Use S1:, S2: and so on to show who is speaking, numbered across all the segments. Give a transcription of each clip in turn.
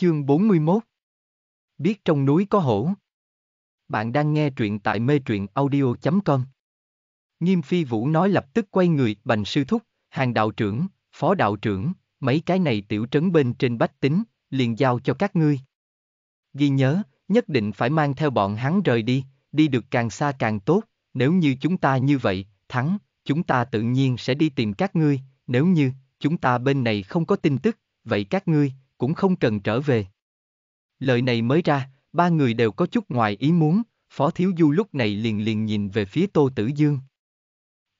S1: Chương 41 Biết trong núi có hổ Bạn đang nghe truyện tại mê truyện audio.com Nghiêm phi vũ nói lập tức quay người bành sư thúc, hàng đạo trưởng, phó đạo trưởng, mấy cái này tiểu trấn bên trên bách tính, liền giao cho các ngươi. Ghi nhớ, nhất định phải mang theo bọn hắn rời đi, đi được càng xa càng tốt, nếu như chúng ta như vậy, thắng, chúng ta tự nhiên sẽ đi tìm các ngươi, nếu như, chúng ta bên này không có tin tức, vậy các ngươi, cũng không cần trở về. Lời này mới ra, ba người đều có chút ngoài ý muốn, Phó Thiếu Du lúc này liền liền nhìn về phía Tô Tử Dương.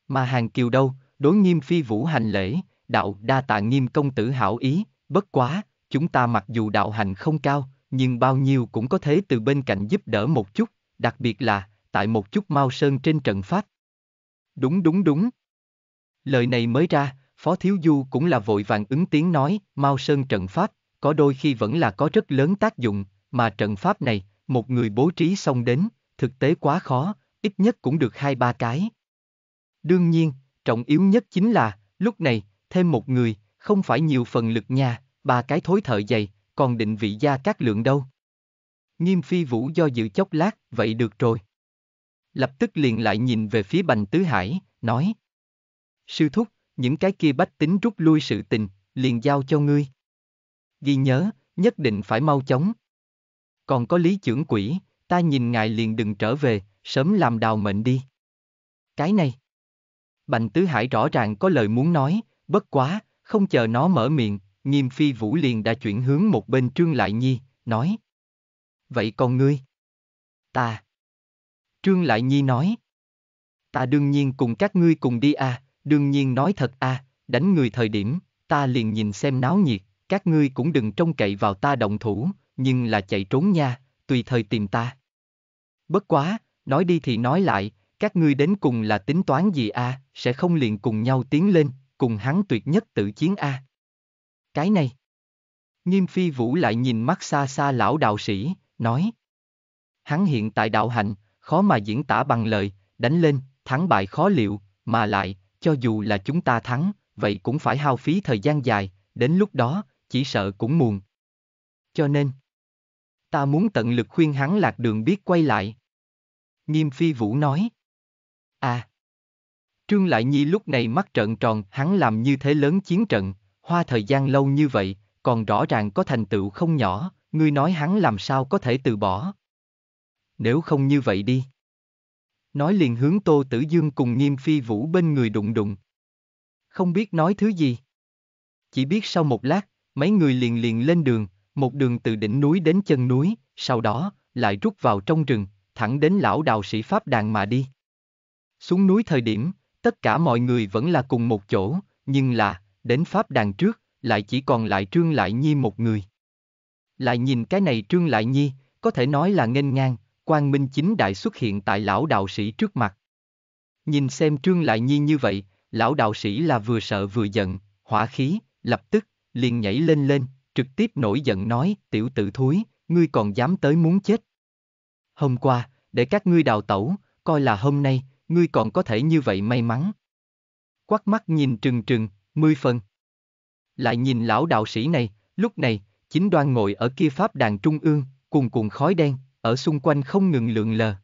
S1: Mà hàng kiều đâu, đối nghiêm phi vũ hành lễ, đạo đa tạ nghiêm công tử hảo ý, bất quá, chúng ta mặc dù đạo hành không cao, nhưng bao nhiêu cũng có thể từ bên cạnh giúp đỡ một chút, đặc biệt là, tại một chút mau sơn trên trận pháp. Đúng đúng đúng. Lời này mới ra, Phó Thiếu Du cũng là vội vàng ứng tiếng nói, mau sơn trận pháp, có đôi khi vẫn là có rất lớn tác dụng, mà trận pháp này, một người bố trí xong đến, thực tế quá khó, ít nhất cũng được hai ba cái. Đương nhiên, trọng yếu nhất chính là, lúc này, thêm một người, không phải nhiều phần lực nha, ba cái thối thợ dày, còn định vị gia các lượng đâu. Nghiêm phi vũ do dự chốc lát, vậy được rồi. Lập tức liền lại nhìn về phía bành tứ hải, nói. Sư thúc, những cái kia bách tính rút lui sự tình, liền giao cho ngươi ghi nhớ, nhất định phải mau chóng. Còn có lý trưởng quỷ, ta nhìn ngài liền đừng trở về, sớm làm đào mệnh đi. Cái này. Bành Tứ Hải rõ ràng có lời muốn nói, bất quá, không chờ nó mở miệng, nghiêm phi vũ liền đã chuyển hướng một bên Trương Lại Nhi, nói. Vậy còn ngươi? Ta. Trương Lại Nhi nói. Ta đương nhiên cùng các ngươi cùng đi à, đương nhiên nói thật à, đánh người thời điểm, ta liền nhìn xem náo nhiệt, các ngươi cũng đừng trông cậy vào ta động thủ, nhưng là chạy trốn nha, tùy thời tìm ta. Bất quá, nói đi thì nói lại, các ngươi đến cùng là tính toán gì a, à, sẽ không liền cùng nhau tiến lên, cùng hắn tuyệt nhất tự chiến a. À. Cái này. Nghiêm phi vũ lại nhìn mắt xa xa lão đạo sĩ, nói. Hắn hiện tại đạo hạnh, khó mà diễn tả bằng lời, đánh lên, thắng bại khó liệu, mà lại, cho dù là chúng ta thắng, vậy cũng phải hao phí thời gian dài, đến lúc đó, chỉ sợ cũng muộn. Cho nên, ta muốn tận lực khuyên hắn lạc đường biết quay lại. Nghiêm phi vũ nói. À. Trương Lại Nhi lúc này mắt trợn tròn, hắn làm như thế lớn chiến trận, hoa thời gian lâu như vậy, còn rõ ràng có thành tựu không nhỏ, ngươi nói hắn làm sao có thể từ bỏ. Nếu không như vậy đi. Nói liền hướng Tô Tử Dương cùng Nghiêm Phi Vũ bên người đụng đụng. Không biết nói thứ gì. Chỉ biết sau một lát, mấy người liền liền lên đường, một đường từ đỉnh núi đến chân núi, sau đó, lại rút vào trong rừng, thẳng đến lão đạo sĩ Pháp đàn mà đi. Xuống núi thời điểm, tất cả mọi người vẫn là cùng một chỗ, nhưng là, đến Pháp đàn trước, lại chỉ còn lại Trương Lại Nhi một người. Lại nhìn cái này Trương Lại Nhi, có thể nói là nghênh ngang, quang minh chính đại xuất hiện tại lão đạo sĩ trước mặt. Nhìn xem Trương Lại Nhi như vậy, lão đạo sĩ là vừa sợ vừa giận, hỏa khí, lập tức, liền nhảy lên lên, trực tiếp nổi giận nói, tiểu tử thúi, ngươi còn dám tới muốn chết. Hôm qua, để các ngươi đào tẩu, coi là hôm nay, ngươi còn có thể như vậy may mắn. Quắc mắt nhìn trừng trừng, mười phần. Lại nhìn lão đạo sĩ này, lúc này, chính đoan ngồi ở kia pháp đàn trung ương, cùng cùng khói đen, ở xung quanh không ngừng lượn lờ.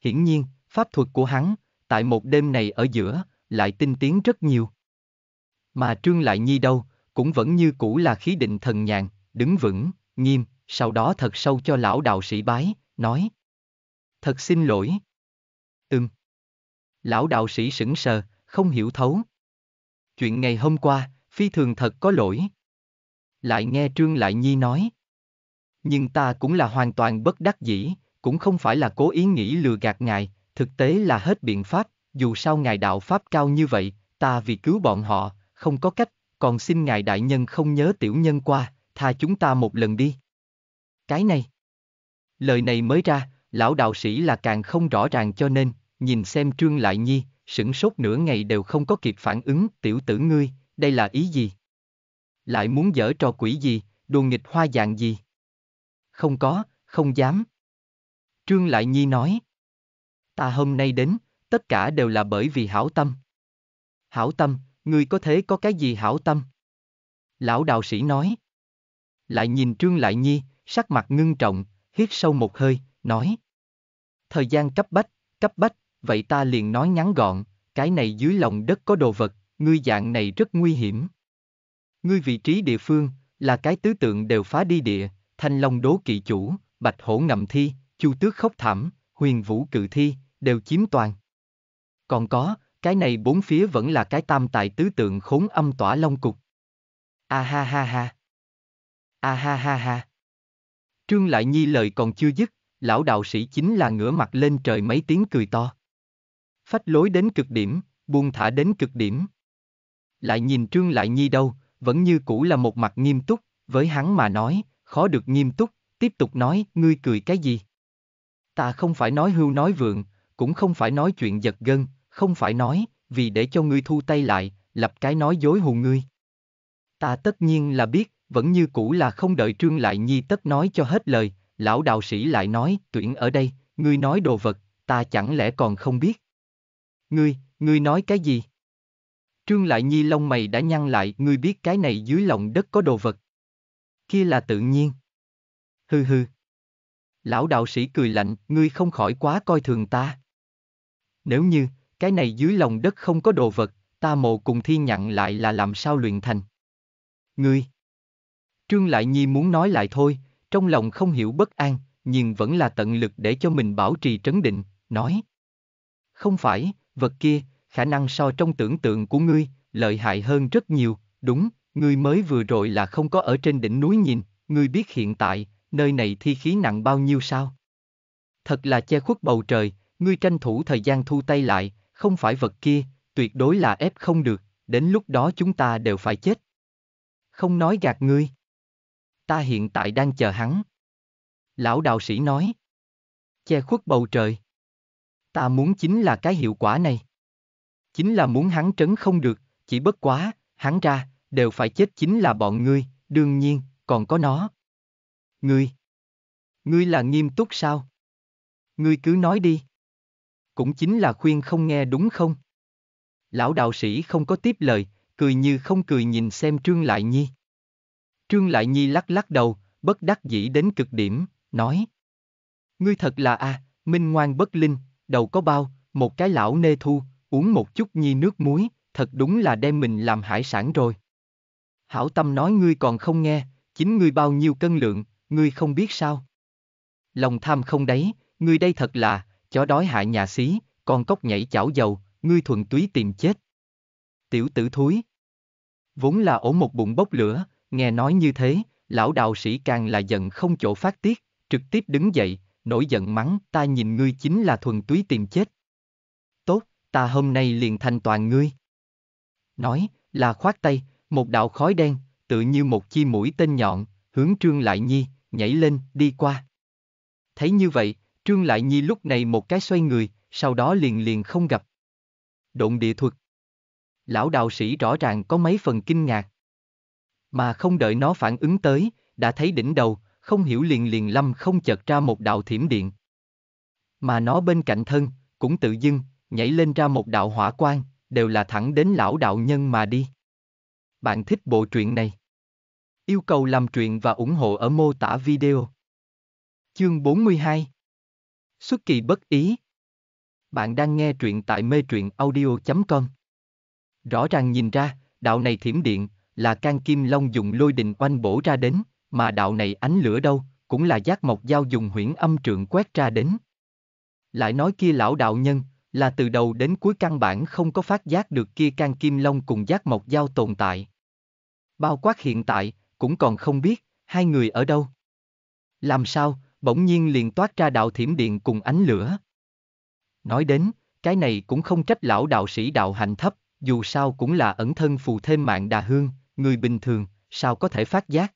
S1: Hiển nhiên, pháp thuật của hắn, tại một đêm này ở giữa, lại tinh tiến rất nhiều. Mà Trương Lại Nhi đâu, cũng vẫn như cũ là khí định thần nhàn, đứng vững, nghiêm, sau đó thật sâu cho lão đạo sĩ bái, nói. Thật xin lỗi. Ừm. Lão đạo sĩ sững sờ, không hiểu thấu. Chuyện ngày hôm qua, phi thường thật có lỗi. Lại nghe Trương Lại Nhi nói. Nhưng ta cũng là hoàn toàn bất đắc dĩ, cũng không phải là cố ý nghĩ lừa gạt ngài, thực tế là hết biện pháp, dù sao ngài đạo pháp cao như vậy, ta vì cứu bọn họ, không có cách còn xin ngài đại nhân không nhớ tiểu nhân qua, tha chúng ta một lần đi. Cái này. Lời này mới ra, lão đạo sĩ là càng không rõ ràng cho nên, nhìn xem Trương Lại Nhi, sửng sốt nửa ngày đều không có kịp phản ứng, tiểu tử ngươi, đây là ý gì? Lại muốn dở trò quỷ gì, đùa nghịch hoa dạng gì? Không có, không dám. Trương Lại Nhi nói. Ta hôm nay đến, tất cả đều là bởi vì hảo tâm. Hảo tâm, Ngươi có thế có cái gì hảo tâm? Lão đạo sĩ nói. Lại nhìn Trương Lại Nhi, sắc mặt ngưng trọng, hít sâu một hơi, nói. Thời gian cấp bách, cấp bách, vậy ta liền nói ngắn gọn, cái này dưới lòng đất có đồ vật, ngươi dạng này rất nguy hiểm. Ngươi vị trí địa phương, là cái tứ tượng đều phá đi địa, thanh long đố kỵ chủ, bạch hổ ngậm thi, chu tước khóc thảm, huyền vũ cự thi, đều chiếm toàn. Còn có, cái này bốn phía vẫn là cái tam tài tứ tượng khốn âm tỏa long cục. A ha ha ha. A ha ha ha. Trương Lại Nhi lời còn chưa dứt, lão đạo sĩ chính là ngửa mặt lên trời mấy tiếng cười to. Phách lối đến cực điểm, buông thả đến cực điểm. Lại nhìn Trương Lại Nhi đâu, vẫn như cũ là một mặt nghiêm túc, với hắn mà nói, khó được nghiêm túc, tiếp tục nói, ngươi cười cái gì? Ta không phải nói hưu nói vượng, cũng không phải nói chuyện giật gân, không phải nói, vì để cho ngươi thu tay lại, lập cái nói dối hù ngươi. Ta tất nhiên là biết, vẫn như cũ là không đợi Trương Lại Nhi tất nói cho hết lời, lão đạo sĩ lại nói, tuyển ở đây, ngươi nói đồ vật, ta chẳng lẽ còn không biết. Ngươi, ngươi nói cái gì? Trương Lại Nhi lông mày đã nhăn lại, ngươi biết cái này dưới lòng đất có đồ vật. Kia là tự nhiên. Hừ hừ. Lão đạo sĩ cười lạnh, ngươi không khỏi quá coi thường ta. Nếu như, cái này dưới lòng đất không có đồ vật, ta mộ cùng thi nhận lại là làm sao luyện thành. Ngươi! Trương Lại Nhi muốn nói lại thôi, trong lòng không hiểu bất an, nhưng vẫn là tận lực để cho mình bảo trì trấn định, nói. Không phải, vật kia, khả năng so trong tưởng tượng của ngươi, lợi hại hơn rất nhiều, đúng, ngươi mới vừa rồi là không có ở trên đỉnh núi nhìn, ngươi biết hiện tại, nơi này thi khí nặng bao nhiêu sao? Thật là che khuất bầu trời, ngươi tranh thủ thời gian thu tay lại, không phải vật kia, tuyệt đối là ép không được, đến lúc đó chúng ta đều phải chết. Không nói gạt ngươi. Ta hiện tại đang chờ hắn. Lão đạo sĩ nói. Che khuất bầu trời. Ta muốn chính là cái hiệu quả này. Chính là muốn hắn trấn không được, chỉ bất quá, hắn ra, đều phải chết chính là bọn ngươi, đương nhiên, còn có nó. Ngươi. Ngươi là nghiêm túc sao? Ngươi cứ nói đi cũng chính là khuyên không nghe đúng không? Lão đạo sĩ không có tiếp lời, cười như không cười nhìn xem Trương Lại Nhi. Trương Lại Nhi lắc lắc đầu, bất đắc dĩ đến cực điểm, nói. Ngươi thật là a, à, minh ngoan bất linh, đầu có bao, một cái lão nê thu, uống một chút nhi nước muối, thật đúng là đem mình làm hải sản rồi. Hảo tâm nói ngươi còn không nghe, chính ngươi bao nhiêu cân lượng, ngươi không biết sao. Lòng tham không đấy, ngươi đây thật là, chó đói hại nhà xí, con cốc nhảy chảo dầu, ngươi thuần túy tìm chết. Tiểu tử thúi. Vốn là ổ một bụng bốc lửa, nghe nói như thế, lão đạo sĩ càng là giận không chỗ phát tiết, trực tiếp đứng dậy, nổi giận mắng, ta nhìn ngươi chính là thuần túy tìm chết. Tốt, ta hôm nay liền thành toàn ngươi. Nói, là khoát tay, một đạo khói đen, tự như một chi mũi tên nhọn, hướng trương lại nhi, nhảy lên, đi qua. Thấy như vậy, Trương Lại Nhi lúc này một cái xoay người, sau đó liền liền không gặp. Độn địa thuật. Lão đạo sĩ rõ ràng có mấy phần kinh ngạc. Mà không đợi nó phản ứng tới, đã thấy đỉnh đầu, không hiểu liền liền lâm không chợt ra một đạo thiểm điện. Mà nó bên cạnh thân, cũng tự dưng, nhảy lên ra một đạo hỏa quan, đều là thẳng đến lão đạo nhân mà đi. Bạn thích bộ truyện này? Yêu cầu làm truyện và ủng hộ ở mô tả video. Chương 42 Xuất kỳ bất ý. Bạn đang nghe truyện tại mê truyện audio.com. Rõ ràng nhìn ra, đạo này thiểm điện, là can kim long dùng lôi đình oanh bổ ra đến, mà đạo này ánh lửa đâu, cũng là giác mộc dao dùng huyễn âm trượng quét ra đến. Lại nói kia lão đạo nhân, là từ đầu đến cuối căn bản không có phát giác được kia can kim long cùng giác mộc dao tồn tại. Bao quát hiện tại, cũng còn không biết, hai người ở đâu. Làm sao, bỗng nhiên liền toát ra đạo thiểm điện cùng ánh lửa. Nói đến, cái này cũng không trách lão đạo sĩ đạo hạnh thấp, dù sao cũng là ẩn thân phù thêm mạng đà hương, người bình thường, sao có thể phát giác.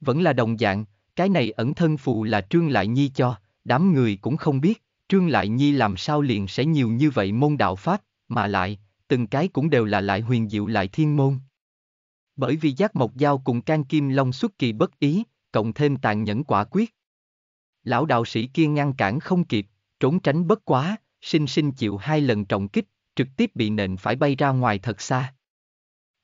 S1: Vẫn là đồng dạng, cái này ẩn thân phù là Trương Lại Nhi cho, đám người cũng không biết, Trương Lại Nhi làm sao liền sẽ nhiều như vậy môn đạo pháp, mà lại, từng cái cũng đều là lại huyền diệu lại thiên môn. Bởi vì giác mộc dao cùng can kim long xuất kỳ bất ý, cộng thêm tàn nhẫn quả quyết lão đạo sĩ kia ngăn cản không kịp, trốn tránh bất quá, sinh sinh chịu hai lần trọng kích, trực tiếp bị nện phải bay ra ngoài thật xa.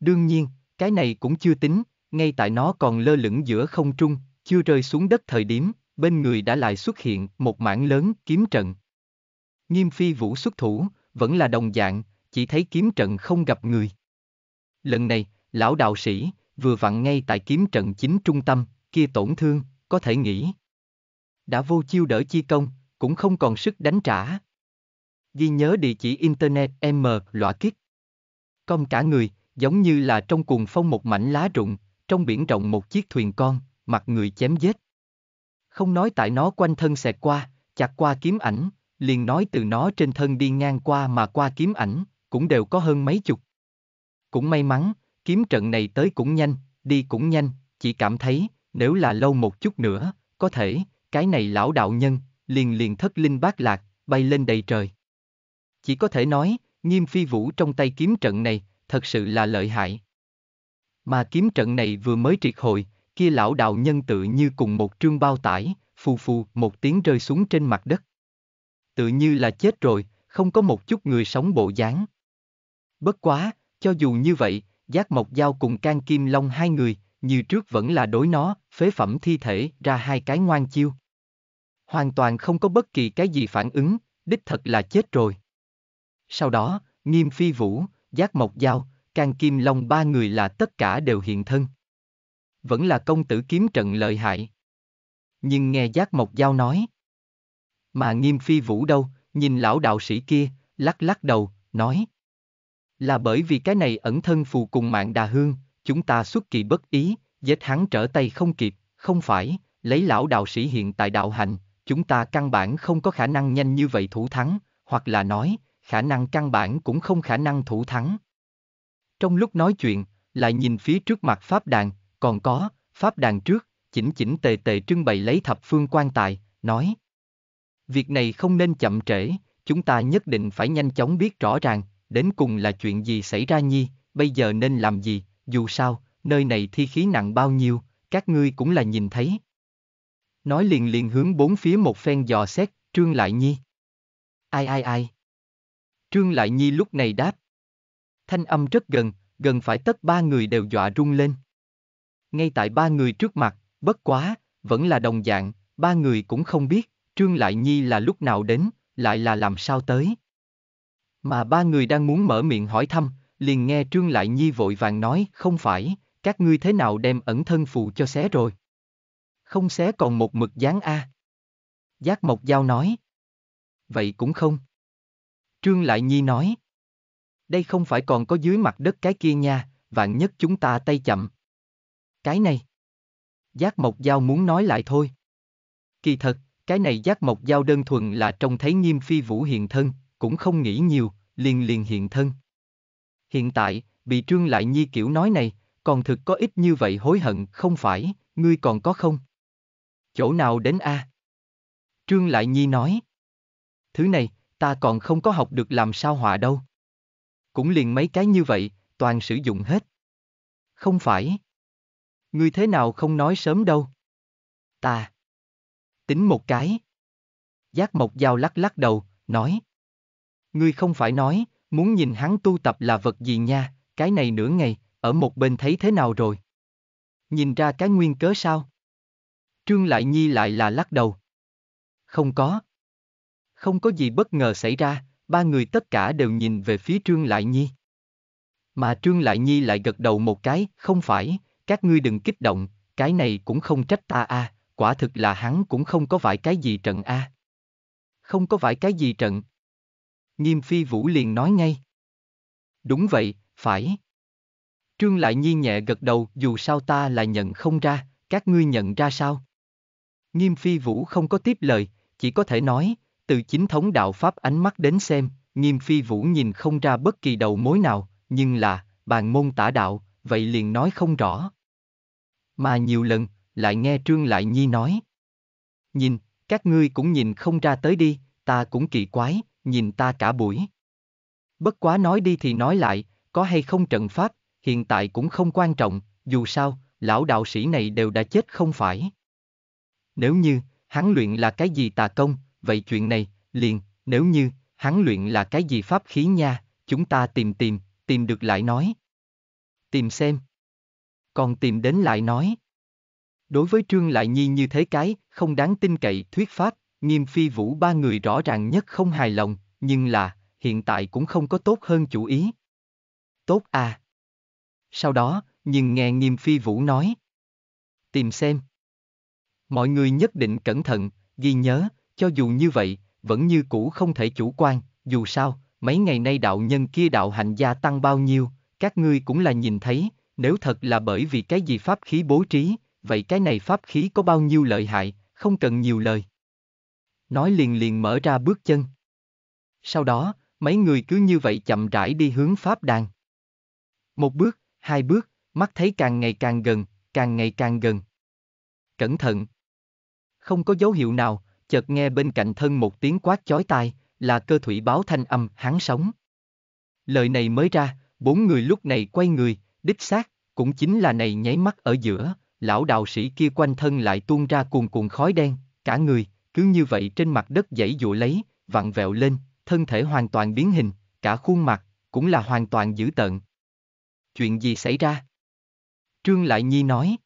S1: Đương nhiên, cái này cũng chưa tính, ngay tại nó còn lơ lửng giữa không trung, chưa rơi xuống đất thời điểm, bên người đã lại xuất hiện một mảng lớn kiếm trận. Nghiêm phi vũ xuất thủ, vẫn là đồng dạng, chỉ thấy kiếm trận không gặp người. Lần này, lão đạo sĩ, vừa vặn ngay tại kiếm trận chính trung tâm, kia tổn thương, có thể nghĩ, đã vô chiêu đỡ chi công, cũng không còn sức đánh trả. Ghi nhớ địa chỉ internet m loại kích. công cả người, giống như là trong cuồng phong một mảnh lá rụng, trong biển rộng một chiếc thuyền con, mặt người chém giết. Không nói tại nó quanh thân xẹt qua, chặt qua kiếm ảnh, liền nói từ nó trên thân đi ngang qua mà qua kiếm ảnh, cũng đều có hơn mấy chục. Cũng may mắn, kiếm trận này tới cũng nhanh, đi cũng nhanh, chỉ cảm thấy, nếu là lâu một chút nữa, có thể, cái này lão đạo nhân, liền liền thất linh bát lạc, bay lên đầy trời. Chỉ có thể nói, nghiêm phi vũ trong tay kiếm trận này, thật sự là lợi hại. Mà kiếm trận này vừa mới triệt hồi, kia lão đạo nhân tự như cùng một trương bao tải, phù phù một tiếng rơi xuống trên mặt đất. Tự như là chết rồi, không có một chút người sống bộ dáng. Bất quá, cho dù như vậy, giác mộc dao cùng can kim long hai người, như trước vẫn là đối nó, phế phẩm thi thể ra hai cái ngoan chiêu hoàn toàn không có bất kỳ cái gì phản ứng, đích thật là chết rồi. Sau đó, Nghiêm Phi Vũ, Giác Mộc Giao, Càng Kim Long ba người là tất cả đều hiện thân. Vẫn là công tử kiếm trận lợi hại. Nhưng nghe Giác Mộc Giao nói. Mà Nghiêm Phi Vũ đâu, nhìn lão đạo sĩ kia, lắc lắc đầu, nói. Là bởi vì cái này ẩn thân phù cùng mạng đà hương, chúng ta xuất kỳ bất ý, giết hắn trở tay không kịp, không phải, lấy lão đạo sĩ hiện tại đạo hành, chúng ta căn bản không có khả năng nhanh như vậy thủ thắng, hoặc là nói, khả năng căn bản cũng không khả năng thủ thắng. Trong lúc nói chuyện, lại nhìn phía trước mặt Pháp đàn, còn có, Pháp đàn trước, chỉnh chỉnh tề tề trưng bày lấy thập phương quan tài, nói. Việc này không nên chậm trễ, chúng ta nhất định phải nhanh chóng biết rõ ràng, đến cùng là chuyện gì xảy ra nhi, bây giờ nên làm gì, dù sao, nơi này thi khí nặng bao nhiêu, các ngươi cũng là nhìn thấy. Nói liền liền hướng bốn phía một phen dò xét, Trương Lại Nhi. Ai ai ai? Trương Lại Nhi lúc này đáp. Thanh âm rất gần, gần phải tất ba người đều dọa rung lên. Ngay tại ba người trước mặt, bất quá, vẫn là đồng dạng, ba người cũng không biết, Trương Lại Nhi là lúc nào đến, lại là làm sao tới. Mà ba người đang muốn mở miệng hỏi thăm, liền nghe Trương Lại Nhi vội vàng nói, không phải, các ngươi thế nào đem ẩn thân phù cho xé rồi không xé còn một mực dáng a. Giác Mộc Giao nói. Vậy cũng không. Trương Lại Nhi nói. Đây không phải còn có dưới mặt đất cái kia nha, vạn nhất chúng ta tay chậm. Cái này. Giác Mộc Giao muốn nói lại thôi. Kỳ thật, cái này Giác Mộc Giao đơn thuần là trông thấy nghiêm phi vũ hiện thân, cũng không nghĩ nhiều, liền liền hiện thân. Hiện tại, bị Trương Lại Nhi kiểu nói này, còn thực có ít như vậy hối hận không phải, ngươi còn có không? chỗ nào đến a? À? Trương Lại Nhi nói. Thứ này, ta còn không có học được làm sao họa đâu. Cũng liền mấy cái như vậy, toàn sử dụng hết. Không phải. Ngươi thế nào không nói sớm đâu. Ta. Tính một cái. Giác Mộc dao lắc lắc đầu, nói. Ngươi không phải nói, muốn nhìn hắn tu tập là vật gì nha, cái này nửa ngày, ở một bên thấy thế nào rồi. Nhìn ra cái nguyên cớ sao? Trương Lại Nhi lại là lắc đầu. Không có. Không có gì bất ngờ xảy ra, ba người tất cả đều nhìn về phía Trương Lại Nhi. Mà Trương Lại Nhi lại gật đầu một cái, không phải, các ngươi đừng kích động, cái này cũng không trách ta a, à, quả thực là hắn cũng không có vải cái gì trận a. À. Không có vải cái gì trận. Nghiêm Phi Vũ liền nói ngay. Đúng vậy, phải. Trương Lại Nhi nhẹ gật đầu dù sao ta là nhận không ra, các ngươi nhận ra sao? Nghiêm Phi Vũ không có tiếp lời, chỉ có thể nói, từ chính thống đạo Pháp ánh mắt đến xem, Nghiêm Phi Vũ nhìn không ra bất kỳ đầu mối nào, nhưng là, bàn môn tả đạo, vậy liền nói không rõ. Mà nhiều lần, lại nghe Trương Lại Nhi nói. Nhìn, các ngươi cũng nhìn không ra tới đi, ta cũng kỳ quái, nhìn ta cả buổi. Bất quá nói đi thì nói lại, có hay không trận pháp, hiện tại cũng không quan trọng, dù sao, lão đạo sĩ này đều đã chết không phải nếu như, hắn luyện là cái gì tà công, vậy chuyện này, liền, nếu như, hắn luyện là cái gì pháp khí nha, chúng ta tìm tìm, tìm được lại nói. Tìm xem. Còn tìm đến lại nói. Đối với Trương Lại Nhi như thế cái, không đáng tin cậy thuyết pháp, nghiêm phi vũ ba người rõ ràng nhất không hài lòng, nhưng là, hiện tại cũng không có tốt hơn chủ ý. Tốt à. Sau đó, nhưng nghe nghiêm phi vũ nói. Tìm xem. Mọi người nhất định cẩn thận, ghi nhớ, cho dù như vậy, vẫn như cũ không thể chủ quan, dù sao, mấy ngày nay đạo nhân kia đạo hạnh gia tăng bao nhiêu, các ngươi cũng là nhìn thấy, nếu thật là bởi vì cái gì pháp khí bố trí, vậy cái này pháp khí có bao nhiêu lợi hại, không cần nhiều lời. Nói liền liền mở ra bước chân. Sau đó, mấy người cứ như vậy chậm rãi đi hướng pháp đàn. Một bước, hai bước, mắt thấy càng ngày càng gần, càng ngày càng gần. Cẩn thận, không có dấu hiệu nào, chợt nghe bên cạnh thân một tiếng quát chói tai, là cơ thủy báo thanh âm hắn sống. Lời này mới ra, bốn người lúc này quay người, đích xác, cũng chính là này nháy mắt ở giữa, lão đạo sĩ kia quanh thân lại tuôn ra cuồn cuộn khói đen, cả người, cứ như vậy trên mặt đất dãy dụ lấy, vặn vẹo lên, thân thể hoàn toàn biến hình, cả khuôn mặt, cũng là hoàn toàn dữ tợn. Chuyện gì xảy ra? Trương Lại Nhi nói.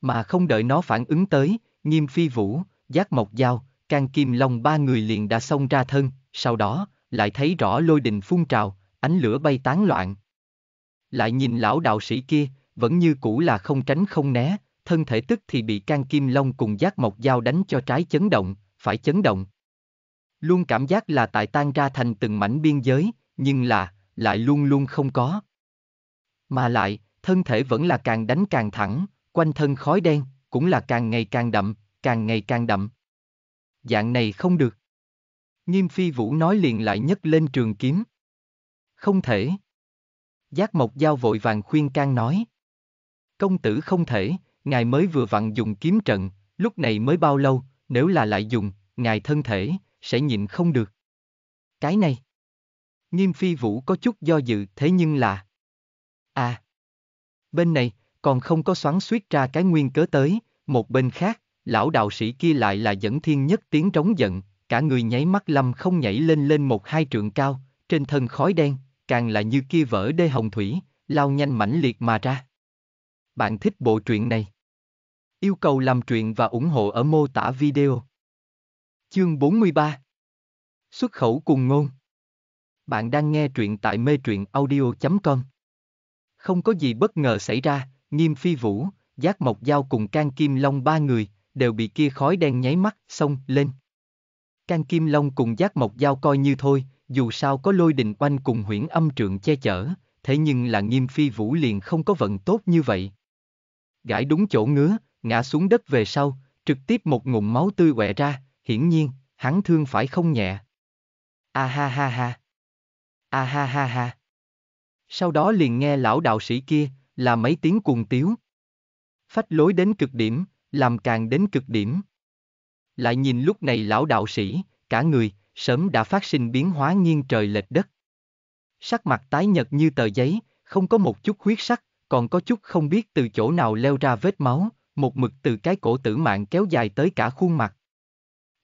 S1: Mà không đợi nó phản ứng tới, Nghiêm Phi Vũ, Giác Mộc Giao, Can Kim Long ba người liền đã xông ra thân, sau đó, lại thấy rõ lôi đình phun trào, ánh lửa bay tán loạn. Lại nhìn lão đạo sĩ kia, vẫn như cũ là không tránh không né, thân thể tức thì bị Can Kim Long cùng Giác Mộc Giao đánh cho trái chấn động, phải chấn động. Luôn cảm giác là tại tan ra thành từng mảnh biên giới, nhưng là, lại luôn luôn không có. Mà lại, thân thể vẫn là càng đánh càng thẳng, quanh thân khói đen, cũng là càng ngày càng đậm, càng ngày càng đậm. Dạng này không được. Nghiêm phi vũ nói liền lại nhấc lên trường kiếm. Không thể. Giác Mộc Giao vội vàng khuyên can nói. Công tử không thể, ngài mới vừa vặn dùng kiếm trận, lúc này mới bao lâu, nếu là lại dùng, ngài thân thể, sẽ nhịn không được. Cái này. Nghiêm phi vũ có chút do dự thế nhưng là. À. Bên này, còn không có xoắn suýt ra cái nguyên cớ tới, một bên khác, lão đạo sĩ kia lại là dẫn thiên nhất tiếng trống giận, cả người nháy mắt lâm không nhảy lên lên một hai trượng cao, trên thân khói đen, càng là như kia vỡ đê hồng thủy, lao nhanh mãnh liệt mà ra. Bạn thích bộ truyện này? Yêu cầu làm truyện và ủng hộ ở mô tả video. Chương 43 Xuất khẩu cùng ngôn Bạn đang nghe truyện tại mê truyện audio.com Không có gì bất ngờ xảy ra, Nghiêm Phi Vũ, Giác Mộc Giao cùng Can Kim Long ba người, đều bị kia khói đen nháy mắt, xông lên. Can Kim Long cùng Giác Mộc Giao coi như thôi, dù sao có lôi đình oanh cùng huyễn âm trượng che chở, thế nhưng là Nghiêm Phi Vũ liền không có vận tốt như vậy. Gãi đúng chỗ ngứa, ngã xuống đất về sau, trực tiếp một ngụm máu tươi quẹ ra, hiển nhiên, hắn thương phải không nhẹ. A ha ha ha. A ha ha ha. Sau đó liền nghe lão đạo sĩ kia, là mấy tiếng cuồng tiếu. Phách lối đến cực điểm, làm càng đến cực điểm. Lại nhìn lúc này lão đạo sĩ, cả người, sớm đã phát sinh biến hóa nghiêng trời lệch đất. Sắc mặt tái nhật như tờ giấy, không có một chút huyết sắc, còn có chút không biết từ chỗ nào leo ra vết máu, một mực từ cái cổ tử mạng kéo dài tới cả khuôn mặt.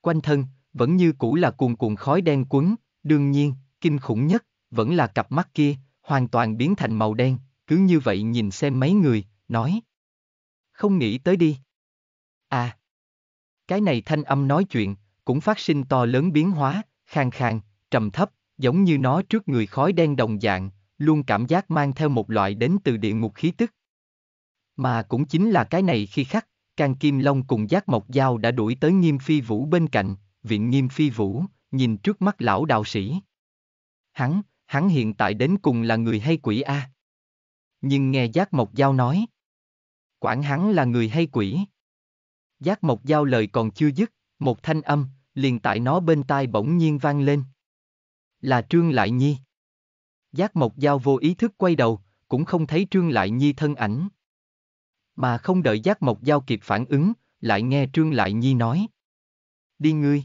S1: Quanh thân, vẫn như cũ là cuồn cuộn khói đen quấn, đương nhiên, kinh khủng nhất, vẫn là cặp mắt kia, hoàn toàn biến thành màu đen, cứ như vậy nhìn xem mấy người, nói. Không nghĩ tới đi. À. Cái này thanh âm nói chuyện, cũng phát sinh to lớn biến hóa, khang khang, trầm thấp, giống như nó trước người khói đen đồng dạng, luôn cảm giác mang theo một loại đến từ địa ngục khí tức. Mà cũng chính là cái này khi khắc, Càng Kim Long cùng Giác Mộc dao đã đuổi tới Nghiêm Phi Vũ bên cạnh, viện Nghiêm Phi Vũ, nhìn trước mắt lão đạo sĩ. Hắn, hắn hiện tại đến cùng là người hay quỷ A? nhưng nghe Giác Mộc Giao nói. Quản hắn là người hay quỷ. Giác Mộc Giao lời còn chưa dứt, một thanh âm, liền tại nó bên tai bỗng nhiên vang lên. Là Trương Lại Nhi. Giác Mộc Giao vô ý thức quay đầu, cũng không thấy Trương Lại Nhi thân ảnh. Mà không đợi Giác Mộc Giao kịp phản ứng, lại nghe Trương Lại Nhi nói. Đi ngươi.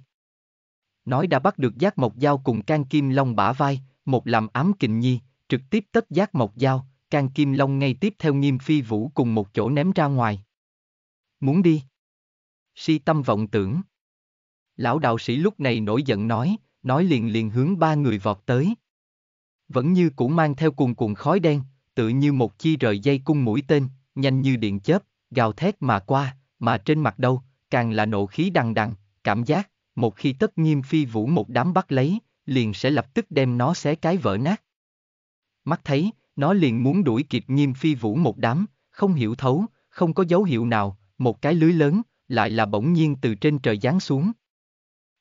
S1: Nói đã bắt được Giác Mộc Giao cùng Can Kim Long bả vai, một làm ám kình nhi, trực tiếp tất Giác Mộc Giao, Càng Kim Long ngay tiếp theo Nghiêm Phi Vũ cùng một chỗ ném ra ngoài. Muốn đi? Si tâm vọng tưởng. Lão đạo sĩ lúc này nổi giận nói, nói liền liền hướng ba người vọt tới. Vẫn như cũ mang theo cùng cùng khói đen, tự như một chi rời dây cung mũi tên, nhanh như điện chớp, gào thét mà qua, mà trên mặt đâu, càng là nộ khí đằng đằng, cảm giác, một khi tất nghiêm phi vũ một đám bắt lấy, liền sẽ lập tức đem nó xé cái vỡ nát. Mắt thấy, nó liền muốn đuổi kịp nghiêm phi vũ một đám, không hiểu thấu, không có dấu hiệu nào, một cái lưới lớn, lại là bỗng nhiên từ trên trời giáng xuống.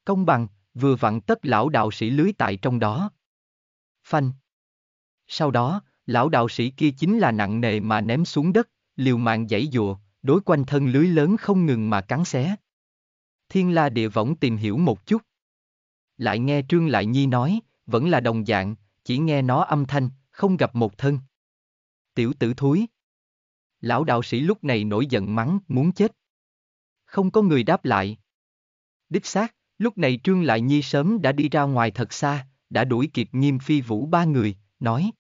S1: Công bằng, vừa vặn tất lão đạo sĩ lưới tại trong đó. Phanh. Sau đó, lão đạo sĩ kia chính là nặng nề mà ném xuống đất, liều mạng dãy dùa, đối quanh thân lưới lớn không ngừng mà cắn xé. Thiên la địa võng tìm hiểu một chút. Lại nghe Trương Lại Nhi nói, vẫn là đồng dạng, chỉ nghe nó âm thanh, không gặp một thân. Tiểu tử thúi. Lão đạo sĩ lúc này nổi giận mắng, muốn chết. Không có người đáp lại. Đích xác, lúc này Trương Lại Nhi sớm đã đi ra ngoài thật xa, đã đuổi kịp nghiêm phi vũ ba người, nói.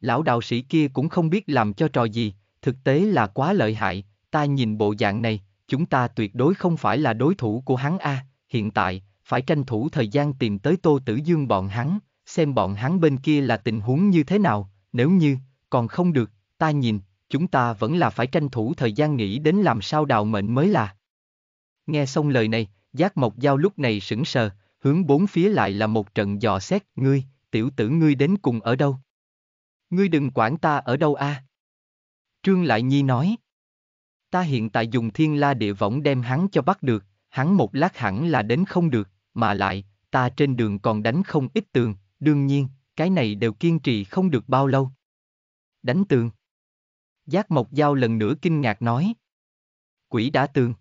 S1: Lão đạo sĩ kia cũng không biết làm cho trò gì, thực tế là quá lợi hại, ta nhìn bộ dạng này, chúng ta tuyệt đối không phải là đối thủ của hắn a, à, hiện tại, phải tranh thủ thời gian tìm tới Tô Tử Dương bọn hắn, xem bọn hắn bên kia là tình huống như thế nào, nếu như, còn không được, ta nhìn, chúng ta vẫn là phải tranh thủ thời gian nghĩ đến làm sao đào mệnh mới là. Nghe xong lời này, giác mộc giao lúc này sững sờ, hướng bốn phía lại là một trận dò xét, ngươi, tiểu tử ngươi đến cùng ở đâu? Ngươi đừng quản ta ở đâu a? À? Trương Lại Nhi nói. Ta hiện tại dùng thiên la địa võng đem hắn cho bắt được, hắn một lát hẳn là đến không được, mà lại, ta trên đường còn đánh không ít tường, Đương nhiên, cái này đều kiên trì không được bao lâu. Đánh tường. Giác Mộc Giao lần nữa kinh ngạc nói. Quỷ đã tường.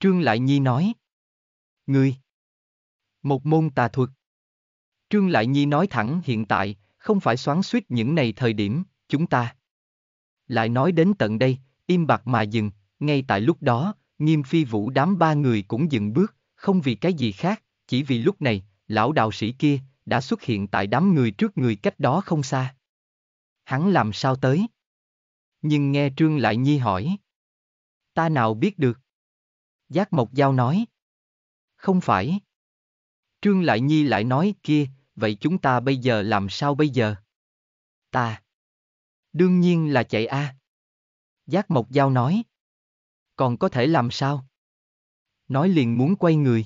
S1: Trương Lại Nhi nói. người. Một môn tà thuật. Trương Lại Nhi nói thẳng hiện tại, không phải xoắn suýt những này thời điểm, chúng ta. Lại nói đến tận đây, im bặt mà dừng, ngay tại lúc đó, nghiêm phi vũ đám ba người cũng dừng bước, không vì cái gì khác, chỉ vì lúc này, lão đạo sĩ kia, đã xuất hiện tại đám người trước người cách đó không xa. Hắn làm sao tới? Nhưng nghe Trương Lại Nhi hỏi. Ta nào biết được? Giác Mộc Giao nói. Không phải. Trương Lại Nhi lại nói kia, vậy chúng ta bây giờ làm sao bây giờ? Ta. Đương nhiên là chạy a. À. Giác Mộc Giao nói. Còn có thể làm sao? Nói liền muốn quay người.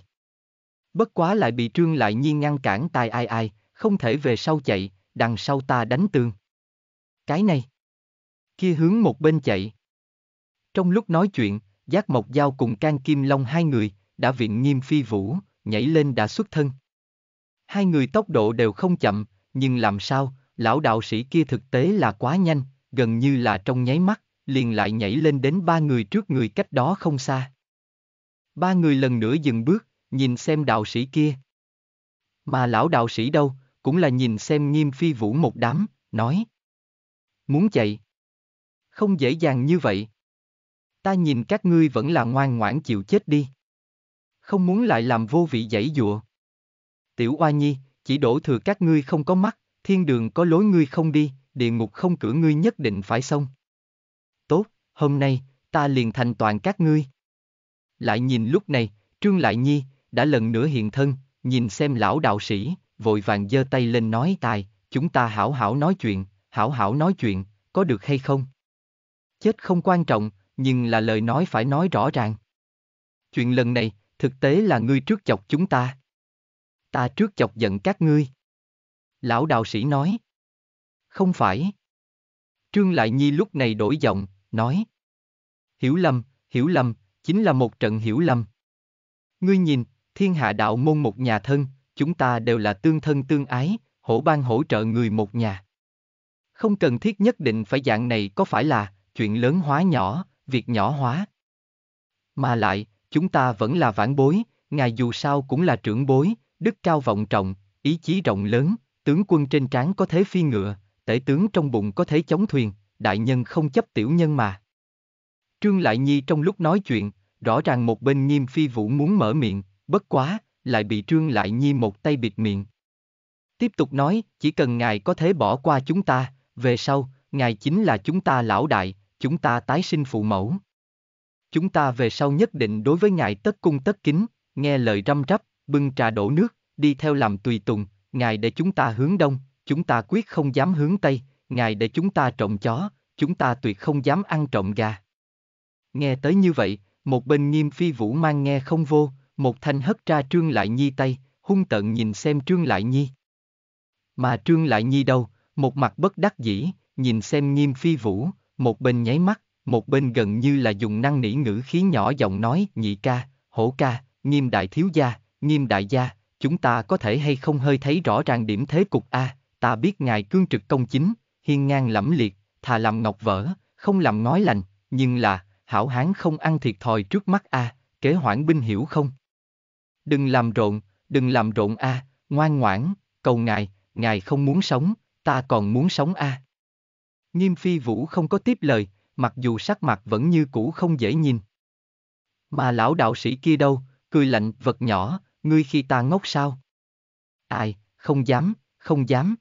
S1: Bất quá lại bị trương lại nhiên ngăn cản tài ai ai, không thể về sau chạy, đằng sau ta đánh tường. Cái này. Kia hướng một bên chạy. Trong lúc nói chuyện, Giác Mộc dao cùng Can Kim Long hai người, đã viện nghiêm phi vũ, nhảy lên đã xuất thân. Hai người tốc độ đều không chậm, nhưng làm sao, lão đạo sĩ kia thực tế là quá nhanh, gần như là trong nháy mắt, liền lại nhảy lên đến ba người trước người cách đó không xa. Ba người lần nữa dừng bước, nhìn xem đạo sĩ kia. Mà lão đạo sĩ đâu, cũng là nhìn xem nghiêm phi vũ một đám, nói. Muốn chạy. Không dễ dàng như vậy. Ta nhìn các ngươi vẫn là ngoan ngoãn chịu chết đi. Không muốn lại làm vô vị dãy dụa. Tiểu oa nhi, chỉ đổ thừa các ngươi không có mắt, thiên đường có lối ngươi không đi, địa ngục không cửa ngươi nhất định phải xong. Tốt, hôm nay, ta liền thành toàn các ngươi. Lại nhìn lúc này, Trương Lại Nhi, đã lần nữa hiện thân, nhìn xem lão đạo sĩ, vội vàng giơ tay lên nói tài, chúng ta hảo hảo nói chuyện, hảo hảo nói chuyện, có được hay không? Chết không quan trọng, nhưng là lời nói phải nói rõ ràng. Chuyện lần này, thực tế là ngươi trước chọc chúng ta. Ta trước chọc giận các ngươi. Lão đạo sĩ nói. Không phải. Trương Lại Nhi lúc này đổi giọng, nói. Hiểu lầm, hiểu lầm, chính là một trận hiểu lầm. Ngươi nhìn, Thiên hạ đạo môn một nhà thân, chúng ta đều là tương thân tương ái, hổ ban hỗ trợ người một nhà. Không cần thiết nhất định phải dạng này có phải là chuyện lớn hóa nhỏ, việc nhỏ hóa. Mà lại, chúng ta vẫn là vãn bối, ngài dù sao cũng là trưởng bối, đức cao vọng trọng, ý chí rộng lớn, tướng quân trên trán có thế phi ngựa, tể tướng trong bụng có thế chống thuyền, đại nhân không chấp tiểu nhân mà. Trương Lại Nhi trong lúc nói chuyện, rõ ràng một bên nghiêm phi vũ muốn mở miệng, bất quá, lại bị Trương Lại Nhi một tay bịt miệng. Tiếp tục nói, chỉ cần ngài có thể bỏ qua chúng ta, về sau, ngài chính là chúng ta lão đại, chúng ta tái sinh phụ mẫu. Chúng ta về sau nhất định đối với ngài tất cung tất kính, nghe lời răm rắp, bưng trà đổ nước, đi theo làm tùy tùng, ngài để chúng ta hướng đông, chúng ta quyết không dám hướng tây, ngài để chúng ta trộm chó, chúng ta tuyệt không dám ăn trộm gà. Nghe tới như vậy, một bên nghiêm phi vũ mang nghe không vô, một thanh hất ra Trương Lại Nhi tay, hung tợn nhìn xem Trương Lại Nhi. Mà Trương Lại Nhi đâu, một mặt bất đắc dĩ, nhìn xem nghiêm phi vũ, một bên nháy mắt, một bên gần như là dùng năng nỉ ngữ khí nhỏ giọng nói nhị ca, hổ ca, nghiêm đại thiếu gia, nghiêm đại gia, chúng ta có thể hay không hơi thấy rõ ràng điểm thế cục A, ta biết ngài cương trực công chính, hiên ngang lẫm liệt, thà làm ngọc vỡ, không làm nói lành, nhưng là, hảo hán không ăn thiệt thòi trước mắt A, kế hoãn binh hiểu không? đừng làm rộn, đừng làm rộn a, à, ngoan ngoãn, cầu ngài, ngài không muốn sống, ta còn muốn sống a. À. Nghiêm phi vũ không có tiếp lời, mặc dù sắc mặt vẫn như cũ không dễ nhìn. Mà lão đạo sĩ kia đâu, cười lạnh, vật nhỏ, ngươi khi ta ngốc sao? Ai, không dám, không dám.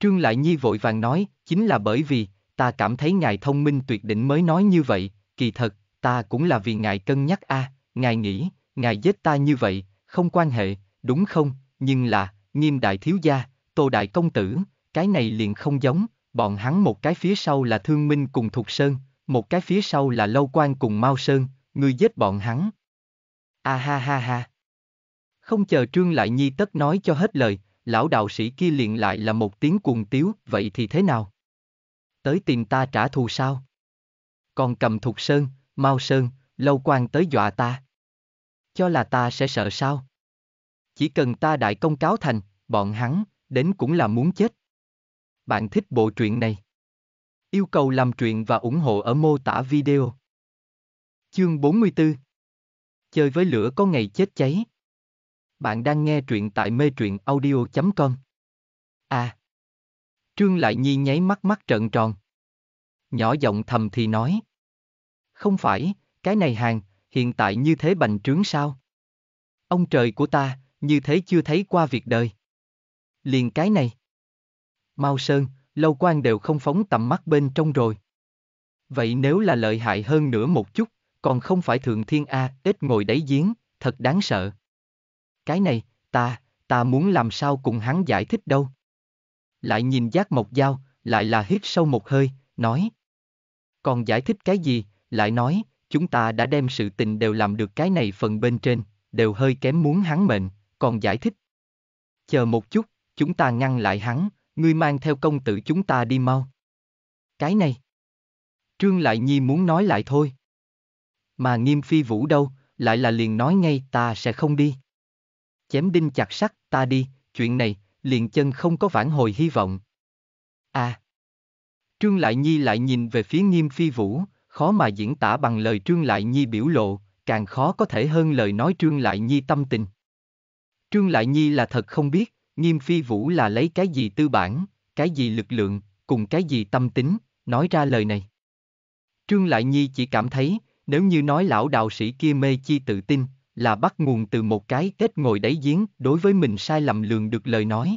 S1: Trương Lại Nhi vội vàng nói, chính là bởi vì, ta cảm thấy ngài thông minh tuyệt đỉnh mới nói như vậy, kỳ thật, ta cũng là vì ngài cân nhắc a à, ngài nghĩ, ngài giết ta như vậy, không quan hệ, đúng không, nhưng là, nghiêm đại thiếu gia, tô đại công tử, cái này liền không giống, bọn hắn một cái phía sau là Thương Minh cùng Thục Sơn, một cái phía sau là Lâu Quan cùng Mao Sơn, người giết bọn hắn. A ha ha ha. Không chờ Trương Lại Nhi tất nói cho hết lời, lão đạo sĩ kia liền lại là một tiếng cuồng tiếu, vậy thì thế nào? Tới tìm ta trả thù sao? Còn cầm Thục Sơn, Mao Sơn, Lâu Quan tới dọa ta cho là ta sẽ sợ sao? Chỉ cần ta đại công cáo thành, bọn hắn, đến cũng là muốn chết. Bạn thích bộ truyện này? Yêu cầu làm truyện và ủng hộ ở mô tả video. Chương 44 Chơi với lửa có ngày chết cháy. Bạn đang nghe truyện tại mê truyện audio.com À Trương Lại Nhi nháy mắt mắt trợn tròn. Nhỏ giọng thầm thì nói. Không phải, cái này hàng, hiện tại như thế bành trướng sao? Ông trời của ta, như thế chưa thấy qua việc đời. Liền cái này. Mao Sơn, Lâu Quan đều không phóng tầm mắt bên trong rồi. Vậy nếu là lợi hại hơn nữa một chút, còn không phải thượng thiên A, ít ngồi đáy giếng, thật đáng sợ. Cái này, ta, ta muốn làm sao cùng hắn giải thích đâu. Lại nhìn giác mộc dao, lại là hít sâu một hơi, nói. Còn giải thích cái gì, lại nói, chúng ta đã đem sự tình đều làm được cái này phần bên trên, đều hơi kém muốn hắn mệnh, còn giải thích. Chờ một chút, chúng ta ngăn lại hắn, ngươi mang theo công tử chúng ta đi mau. Cái này. Trương Lại Nhi muốn nói lại thôi. Mà nghiêm phi vũ đâu, lại là liền nói ngay ta sẽ không đi. Chém đinh chặt sắt, ta đi, chuyện này, liền chân không có vãn hồi hy vọng. À. Trương Lại Nhi lại nhìn về phía nghiêm phi vũ, khó mà diễn tả bằng lời Trương Lại Nhi biểu lộ, càng khó có thể hơn lời nói Trương Lại Nhi tâm tình. Trương Lại Nhi là thật không biết, nghiêm phi vũ là lấy cái gì tư bản, cái gì lực lượng, cùng cái gì tâm tính, nói ra lời này. Trương Lại Nhi chỉ cảm thấy, nếu như nói lão đạo sĩ kia mê chi tự tin, là bắt nguồn từ một cái kết ngồi đáy giếng đối với mình sai lầm lường được lời nói.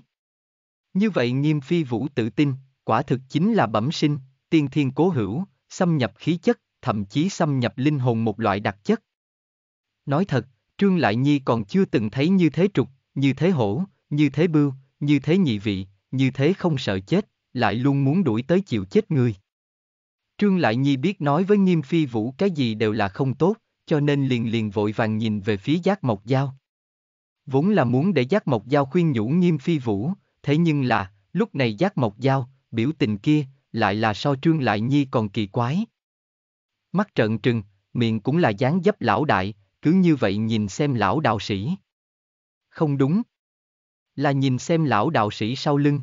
S1: Như vậy nghiêm phi vũ tự tin, quả thực chính là bẩm sinh, tiên thiên cố hữu, xâm nhập khí chất, thậm chí xâm nhập linh hồn một loại đặc chất. Nói thật, Trương Lại Nhi còn chưa từng thấy như thế trục, như thế hổ, như thế bưu, như thế nhị vị, như thế không sợ chết, lại luôn muốn đuổi tới chịu chết người. Trương Lại Nhi biết nói với Nghiêm Phi Vũ cái gì đều là không tốt, cho nên liền liền vội vàng nhìn về phía Giác Mộc Giao. Vốn là muốn để Giác Mộc Giao khuyên nhủ Nghiêm Phi Vũ, thế nhưng là, lúc này Giác Mộc Giao, biểu tình kia, lại là so trương lại nhi còn kỳ quái. Mắt trợn trừng, miệng cũng là dáng dấp lão đại, cứ như vậy nhìn xem lão đạo sĩ. Không đúng. Là nhìn xem lão đạo sĩ sau lưng.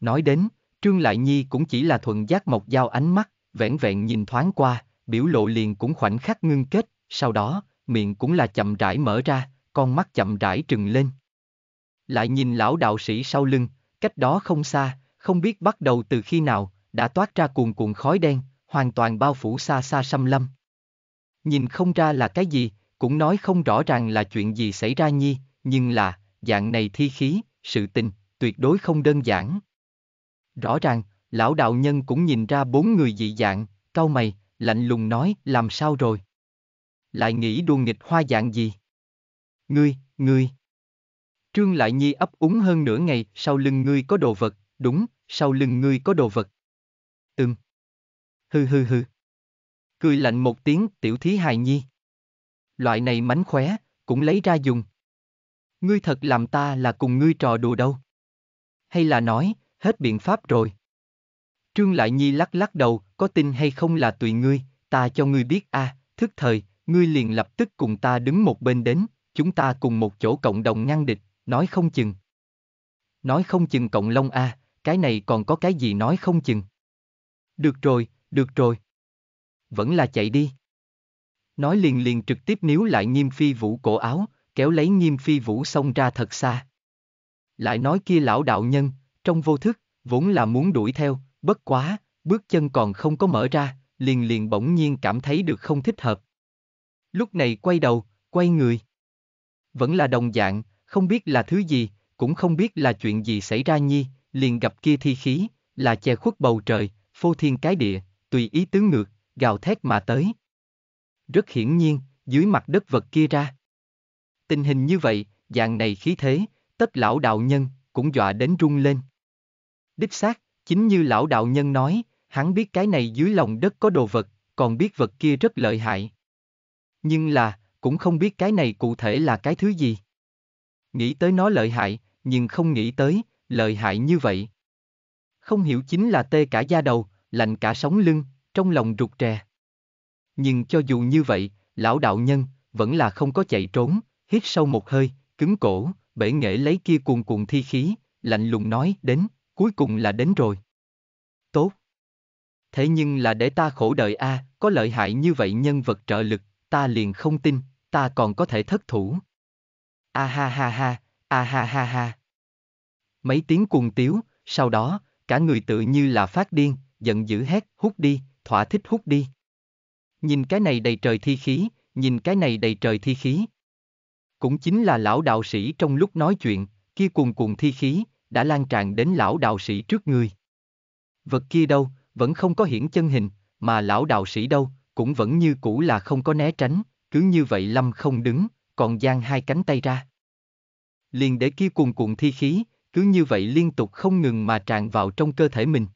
S1: Nói đến, Trương Lại Nhi cũng chỉ là thuận giác mộc dao ánh mắt, vẻn vẹn nhìn thoáng qua, biểu lộ liền cũng khoảnh khắc ngưng kết, sau đó, miệng cũng là chậm rãi mở ra, con mắt chậm rãi trừng lên. Lại nhìn lão đạo sĩ sau lưng, cách đó không xa, không biết bắt đầu từ khi nào, đã toát ra cuồn cuộn khói đen, hoàn toàn bao phủ xa xa xâm lâm. Nhìn không ra là cái gì, cũng nói không rõ ràng là chuyện gì xảy ra nhi, nhưng là, dạng này thi khí, sự tình, tuyệt đối không đơn giản. Rõ ràng, lão đạo nhân cũng nhìn ra bốn người dị dạng, cau mày, lạnh lùng nói, làm sao rồi? Lại nghĩ đùa nghịch hoa dạng gì? Ngươi, ngươi! Trương Lại Nhi ấp úng hơn nửa ngày, sau lưng ngươi có đồ vật, đúng, sau lưng ngươi có đồ vật. Ừm. Hừ hừ hừ. Cười lạnh một tiếng, tiểu thí hài nhi. Loại này mánh khóe, cũng lấy ra dùng. Ngươi thật làm ta là cùng ngươi trò đùa đâu. Hay là nói, hết biện pháp rồi. Trương Lại Nhi lắc lắc đầu, có tin hay không là tùy ngươi, ta cho ngươi biết a, à, thức thời, ngươi liền lập tức cùng ta đứng một bên đến, chúng ta cùng một chỗ cộng đồng ngăn địch, nói không chừng. Nói không chừng cộng long a, à, cái này còn có cái gì nói không chừng. Được rồi, được rồi. Vẫn là chạy đi. Nói liền liền trực tiếp níu lại nghiêm phi vũ cổ áo, kéo lấy nghiêm phi vũ xông ra thật xa. Lại nói kia lão đạo nhân, trong vô thức, vốn là muốn đuổi theo, bất quá, bước chân còn không có mở ra, liền liền bỗng nhiên cảm thấy được không thích hợp. Lúc này quay đầu, quay người. Vẫn là đồng dạng, không biết là thứ gì, cũng không biết là chuyện gì xảy ra nhi, liền gặp kia thi khí, là che khuất bầu trời, phô thiên cái địa, tùy ý tứ ngược, gào thét mà tới. Rất hiển nhiên, dưới mặt đất vật kia ra. Tình hình như vậy, dạng này khí thế, tất lão đạo nhân, cũng dọa đến rung lên. Đích xác, chính như lão đạo nhân nói, hắn biết cái này dưới lòng đất có đồ vật, còn biết vật kia rất lợi hại. Nhưng là, cũng không biết cái này cụ thể là cái thứ gì. Nghĩ tới nó lợi hại, nhưng không nghĩ tới, lợi hại như vậy. Không hiểu chính là tê cả da đầu, lạnh cả sống lưng, trong lòng rụt rè. Nhưng cho dù như vậy, lão đạo nhân, vẫn là không có chạy trốn, hít sâu một hơi, cứng cổ, bể nghệ lấy kia cuồn cuộn thi khí, lạnh lùng nói, đến, cuối cùng là đến rồi. Tốt. Thế nhưng là để ta khổ đợi a, à, có lợi hại như vậy nhân vật trợ lực, ta liền không tin, ta còn có thể thất thủ. A à ha ha ha, a à ha ha ha. Mấy tiếng cuồng tiếu, sau đó, cả người tự như là phát điên, giận dữ hét, hút đi, thỏa thích hút đi. Nhìn cái này đầy trời thi khí, nhìn cái này đầy trời thi khí. Cũng chính là lão đạo sĩ trong lúc nói chuyện, kia cuồng cuồng thi khí, đã lan tràn đến lão đạo sĩ trước người. Vật kia đâu, vẫn không có hiển chân hình, mà lão đạo sĩ đâu, cũng vẫn như cũ là không có né tránh, cứ như vậy lâm không đứng, còn giang hai cánh tay ra. Liền để kia cuồng cuồng thi khí, cứ như vậy liên tục không ngừng mà tràn vào trong cơ thể mình.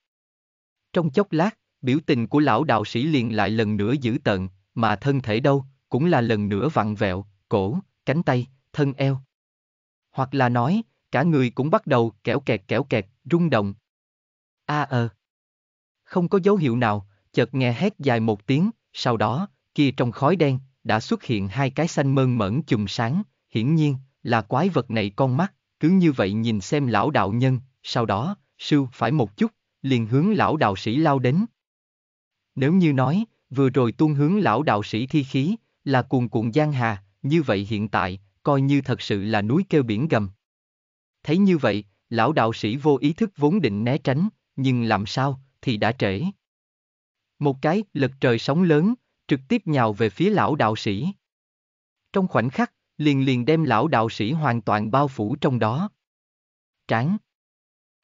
S1: Trong chốc lát, biểu tình của lão đạo sĩ liền lại lần nữa dữ tợn, mà thân thể đâu, cũng là lần nữa vặn vẹo, cổ, cánh tay, thân eo. Hoặc là nói, cả người cũng bắt đầu kẻo kẹt kẻo kẹt, rung động. A à, ờ. Không có dấu hiệu nào, chợt nghe hét dài một tiếng, sau đó, kia trong khói đen, đã xuất hiện hai cái xanh mơn mẫn chùm sáng, hiển nhiên, là quái vật này con mắt cứ như vậy nhìn xem lão đạo nhân, sau đó, sư phải một chút, liền hướng lão đạo sĩ lao đến. Nếu như nói, vừa rồi tuôn hướng lão đạo sĩ thi khí, là cuồn cuộn giang hà, như vậy hiện tại, coi như thật sự là núi kêu biển gầm. Thấy như vậy, lão đạo sĩ vô ý thức vốn định né tránh, nhưng làm sao, thì đã trễ. Một cái, lật trời sóng lớn, trực tiếp nhào về phía lão đạo sĩ. Trong khoảnh khắc, liền liền đem lão đạo sĩ hoàn toàn bao phủ trong đó. Tráng.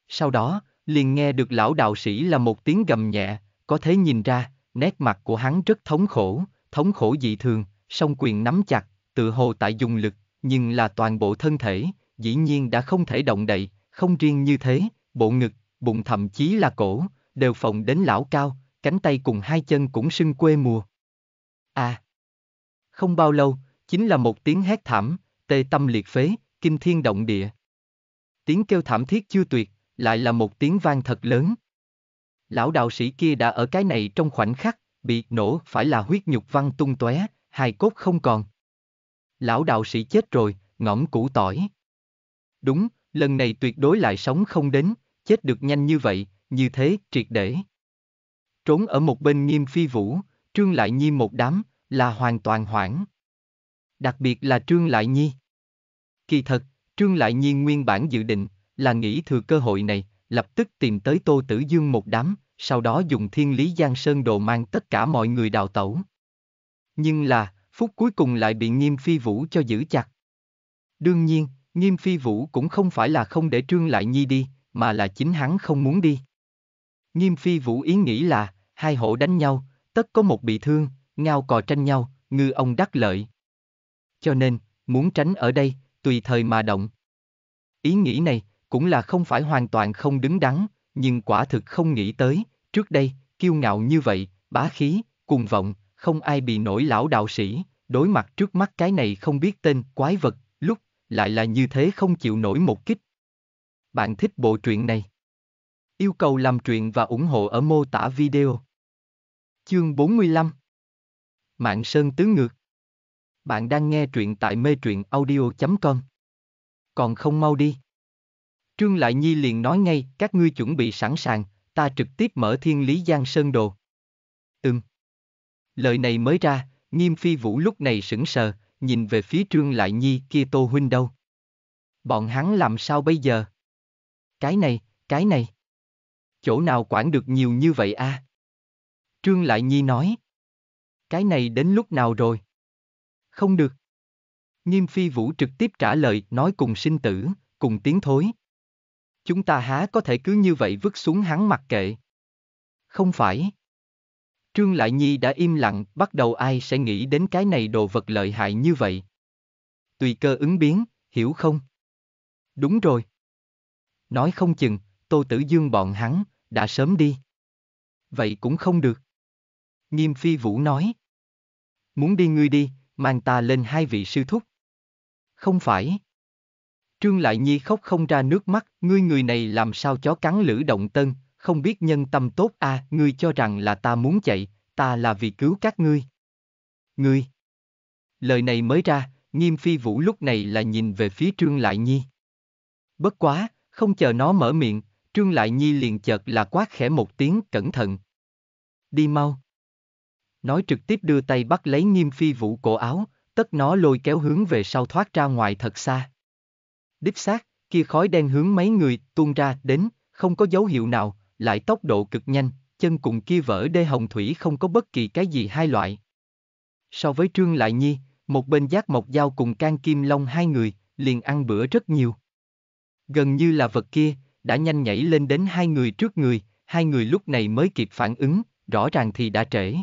S1: Sau đó, liền nghe được lão đạo sĩ là một tiếng gầm nhẹ, có thể nhìn ra, nét mặt của hắn rất thống khổ, thống khổ dị thường, song quyền nắm chặt, tự hồ tại dùng lực, nhưng là toàn bộ thân thể, dĩ nhiên đã không thể động đậy, không riêng như thế, bộ ngực, bụng thậm chí là cổ, đều phồng đến lão cao, cánh tay cùng hai chân cũng sưng quê mùa. À! Không bao lâu, chính là một tiếng hét thảm, tê tâm liệt phế, kinh thiên động địa. Tiếng kêu thảm thiết chưa tuyệt, lại là một tiếng vang thật lớn. Lão đạo sĩ kia đã ở cái này trong khoảnh khắc, bị nổ phải là huyết nhục văng tung tóe, hài cốt không còn. Lão đạo sĩ chết rồi, ngõm củ tỏi. Đúng, lần này tuyệt đối lại sống không đến, chết được nhanh như vậy, như thế, triệt để. Trốn ở một bên nghiêm phi vũ, trương lại nhi một đám, là hoàn toàn hoảng đặc biệt là Trương Lại Nhi. Kỳ thật, Trương Lại Nhi nguyên bản dự định là nghĩ thừa cơ hội này, lập tức tìm tới Tô Tử Dương một đám, sau đó dùng thiên lý giang sơn đồ mang tất cả mọi người đào tẩu. Nhưng là, phút cuối cùng lại bị Nghiêm Phi Vũ cho giữ chặt. Đương nhiên, Nghiêm Phi Vũ cũng không phải là không để Trương Lại Nhi đi, mà là chính hắn không muốn đi. Nghiêm Phi Vũ ý nghĩ là, hai hộ đánh nhau, tất có một bị thương, ngao cò tranh nhau, ngư ông đắc lợi, cho nên, muốn tránh ở đây, tùy thời mà động. Ý nghĩ này, cũng là không phải hoàn toàn không đứng đắn, nhưng quả thực không nghĩ tới, trước đây, kiêu ngạo như vậy, bá khí, cùng vọng, không ai bị nổi lão đạo sĩ, đối mặt trước mắt cái này không biết tên quái vật, lúc, lại là như thế không chịu nổi một kích. Bạn thích bộ truyện này? Yêu cầu làm truyện và ủng hộ ở mô tả video. Chương 45 Mạng Sơn Tứ Ngược bạn đang nghe truyện tại mê truyện audio.com. Còn không mau đi. Trương Lại Nhi liền nói ngay, các ngươi chuẩn bị sẵn sàng, ta trực tiếp mở thiên lý giang sơn đồ. Ừm. Lời này mới ra, nghiêm phi vũ lúc này sững sờ, nhìn về phía Trương Lại Nhi kia tô huynh đâu. Bọn hắn làm sao bây giờ? Cái này, cái này. Chỗ nào quản được nhiều như vậy a? À? Trương Lại Nhi nói. Cái này đến lúc nào rồi? không được. Nghiêm phi vũ trực tiếp trả lời nói cùng sinh tử, cùng tiếng thối. Chúng ta há có thể cứ như vậy vứt xuống hắn mặc kệ. Không phải. Trương Lại Nhi đã im lặng, bắt đầu ai sẽ nghĩ đến cái này đồ vật lợi hại như vậy. Tùy cơ ứng biến, hiểu không? Đúng rồi. Nói không chừng, Tô Tử Dương bọn hắn, đã sớm đi. Vậy cũng không được. Nghiêm Phi Vũ nói. Muốn đi ngươi đi, mang ta lên hai vị sư thúc. Không phải. Trương Lại Nhi khóc không ra nước mắt, ngươi người này làm sao chó cắn lữ động tân, không biết nhân tâm tốt à, ngươi cho rằng là ta muốn chạy, ta là vì cứu các ngươi. Ngươi. Lời này mới ra, nghiêm phi vũ lúc này là nhìn về phía Trương Lại Nhi. Bất quá, không chờ nó mở miệng, Trương Lại Nhi liền chợt là quát khẽ một tiếng cẩn thận. Đi mau nói trực tiếp đưa tay bắt lấy nghiêm phi vũ cổ áo, tất nó lôi kéo hướng về sau thoát ra ngoài thật xa. Đích xác, kia khói đen hướng mấy người tuôn ra đến, không có dấu hiệu nào, lại tốc độ cực nhanh, chân cùng kia vỡ đê hồng thủy không có bất kỳ cái gì hai loại. So với Trương Lại Nhi, một bên giác mộc dao cùng can kim long hai người, liền ăn bữa rất nhiều. Gần như là vật kia, đã nhanh nhảy lên đến hai người trước người, hai người lúc này mới kịp phản ứng, rõ ràng thì đã trễ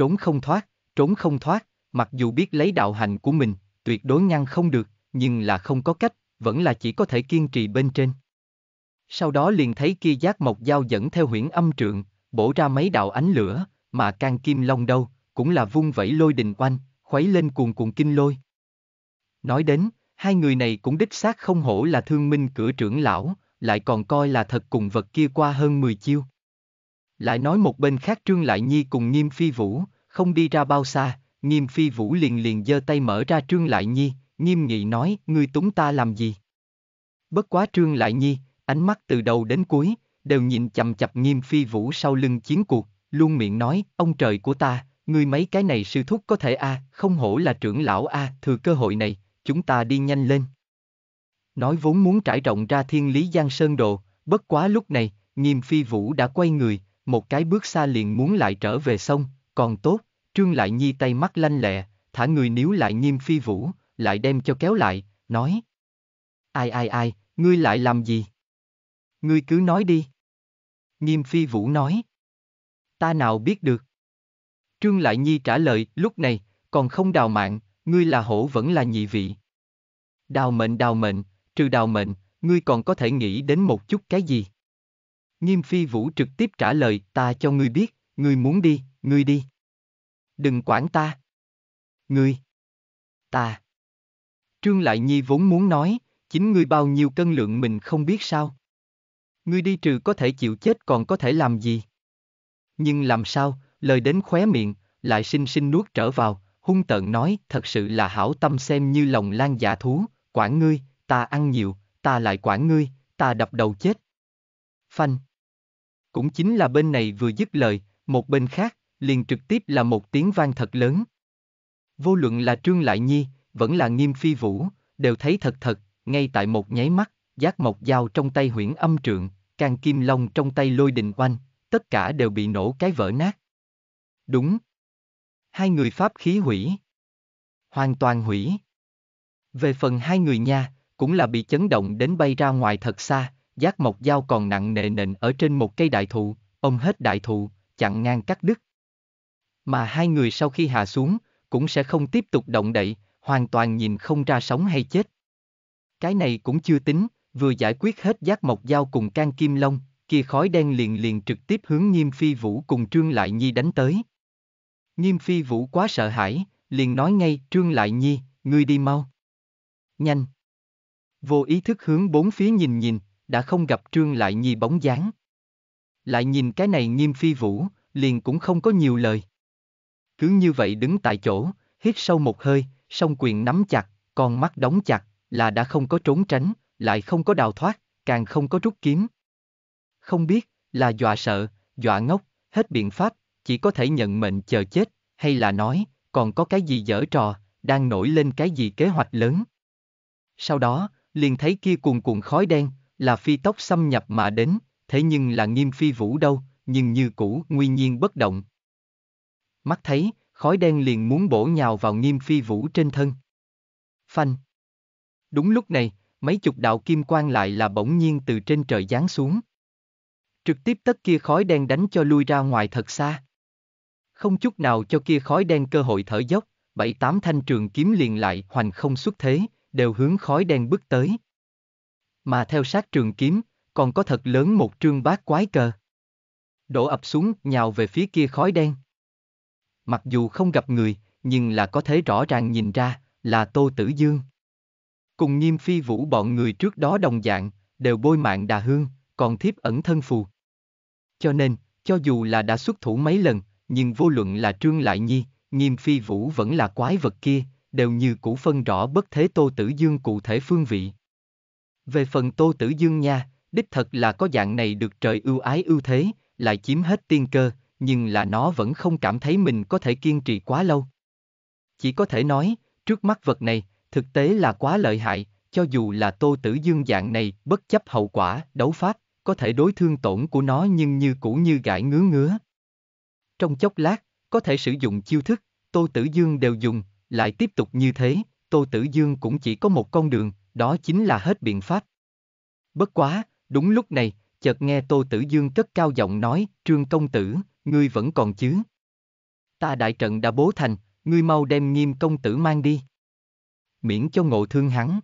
S1: trốn không thoát, trốn không thoát, mặc dù biết lấy đạo hành của mình, tuyệt đối ngăn không được, nhưng là không có cách, vẫn là chỉ có thể kiên trì bên trên. Sau đó liền thấy kia giác mộc dao dẫn theo huyễn âm trượng, bổ ra mấy đạo ánh lửa, mà can kim long đâu, cũng là vung vẩy lôi đình oanh, khuấy lên cuồn cuộn kinh lôi. Nói đến, hai người này cũng đích xác không hổ là thương minh cửa trưởng lão, lại còn coi là thật cùng vật kia qua hơn 10 chiêu. Lại nói một bên khác Trương Lại Nhi cùng Nghiêm Phi Vũ, không đi ra bao xa, Nghiêm Phi Vũ liền liền giơ tay mở ra Trương Lại Nhi, nghiêm nghị nói, ngươi túng ta làm gì? Bất quá Trương Lại Nhi, ánh mắt từ đầu đến cuối, đều nhìn chầm chập Nghiêm Phi Vũ sau lưng chiến cuộc, luôn miệng nói, ông trời của ta, ngươi mấy cái này sư thúc có thể a, à, không hổ là trưởng lão a, à, thừa cơ hội này, chúng ta đi nhanh lên. Nói vốn muốn trải rộng ra thiên lý giang sơn đồ, bất quá lúc này, Nghiêm Phi Vũ đã quay người, một cái bước xa liền muốn lại trở về sông, còn tốt, Trương Lại Nhi tay mắt lanh lẹ, thả người níu lại nghiêm phi vũ, lại đem cho kéo lại, nói. Ai ai ai, ngươi lại làm gì? Ngươi cứ nói đi. Nghiêm phi vũ nói. Ta nào biết được. Trương Lại Nhi trả lời, lúc này, còn không đào mạng, ngươi là hổ vẫn là nhị vị. Đào mệnh đào mệnh, trừ đào mệnh, ngươi còn có thể nghĩ đến một chút cái gì? Nghiêm phi vũ trực tiếp trả lời, ta cho ngươi biết, ngươi muốn đi, ngươi đi. Đừng quản ta. Ngươi. Ta. Trương Lại Nhi vốn muốn nói, chính ngươi bao nhiêu cân lượng mình không biết sao. Ngươi đi trừ có thể chịu chết còn có thể làm gì. Nhưng làm sao, lời đến khóe miệng, lại xinh xinh nuốt trở vào, hung tợn nói, thật sự là hảo tâm xem như lòng lan giả dạ thú, quản ngươi, ta ăn nhiều, ta lại quản ngươi, ta đập đầu chết. Phanh. Cũng chính là bên này vừa dứt lời, một bên khác, liền trực tiếp là một tiếng vang thật lớn. Vô luận là Trương Lại Nhi, vẫn là Nghiêm Phi Vũ, đều thấy thật thật, ngay tại một nháy mắt, giác mộc dao trong tay huyễn âm trượng, can kim long trong tay lôi đình oanh, tất cả đều bị nổ cái vỡ nát. Đúng. Hai người pháp khí hủy. Hoàn toàn hủy. Về phần hai người nha, cũng là bị chấn động đến bay ra ngoài thật xa, giác mộc dao còn nặng nề nện ở trên một cây đại thụ, ôm hết đại thụ, chặn ngang cắt đứt. Mà hai người sau khi hạ xuống, cũng sẽ không tiếp tục động đậy, hoàn toàn nhìn không ra sống hay chết. Cái này cũng chưa tính, vừa giải quyết hết giác mộc dao cùng can kim long, kia khói đen liền liền trực tiếp hướng Nghiêm Phi Vũ cùng Trương Lại Nhi đánh tới. Nghiêm Phi Vũ quá sợ hãi, liền nói ngay Trương Lại Nhi, ngươi đi mau. Nhanh. Vô ý thức hướng bốn phía nhìn nhìn, đã không gặp Trương Lại Nhi bóng dáng. Lại nhìn cái này nghiêm phi vũ, liền cũng không có nhiều lời. Cứ như vậy đứng tại chỗ, hít sâu một hơi, song quyền nắm chặt, con mắt đóng chặt, là đã không có trốn tránh, lại không có đào thoát, càng không có rút kiếm. Không biết, là dọa sợ, dọa ngốc, hết biện pháp, chỉ có thể nhận mệnh chờ chết, hay là nói, còn có cái gì dở trò, đang nổi lên cái gì kế hoạch lớn. Sau đó, liền thấy kia cuồn cuộn khói đen, là phi tốc xâm nhập mà đến, thế nhưng là nghiêm phi vũ đâu, nhưng như cũ nguyên nhiên bất động. Mắt thấy, khói đen liền muốn bổ nhào vào nghiêm phi vũ trên thân. Phanh. Đúng lúc này, mấy chục đạo kim quang lại là bỗng nhiên từ trên trời giáng xuống. Trực tiếp tất kia khói đen đánh cho lui ra ngoài thật xa. Không chút nào cho kia khói đen cơ hội thở dốc, bảy tám thanh trường kiếm liền lại hoành không xuất thế, đều hướng khói đen bước tới mà theo sát trường kiếm, còn có thật lớn một trương bát quái cờ. Đổ ập xuống, nhào về phía kia khói đen. Mặc dù không gặp người, nhưng là có thể rõ ràng nhìn ra, là Tô Tử Dương. Cùng nghiêm phi vũ bọn người trước đó đồng dạng, đều bôi mạng đà hương, còn thiếp ẩn thân phù. Cho nên, cho dù là đã xuất thủ mấy lần, nhưng vô luận là Trương Lại Nhi, nghiêm phi vũ vẫn là quái vật kia, đều như cũ phân rõ bất thế Tô Tử Dương cụ thể phương vị. Về phần Tô Tử Dương nha, đích thật là có dạng này được trời ưu ái ưu thế, lại chiếm hết tiên cơ, nhưng là nó vẫn không cảm thấy mình có thể kiên trì quá lâu. Chỉ có thể nói, trước mắt vật này, thực tế là quá lợi hại, cho dù là Tô Tử Dương dạng này bất chấp hậu quả, đấu pháp, có thể đối thương tổn của nó nhưng như cũ như gãi ngứa ngứa. Trong chốc lát, có thể sử dụng chiêu thức, Tô Tử Dương đều dùng, lại tiếp tục như thế, Tô Tử Dương cũng chỉ có một con đường, đó chính là hết biện pháp. Bất quá, đúng lúc này, chợt nghe Tô Tử Dương cất cao giọng nói, Trương Công Tử, ngươi vẫn còn chứ? Ta đại trận đã bố thành, ngươi mau đem nghiêm công tử mang đi. Miễn cho ngộ thương hắn.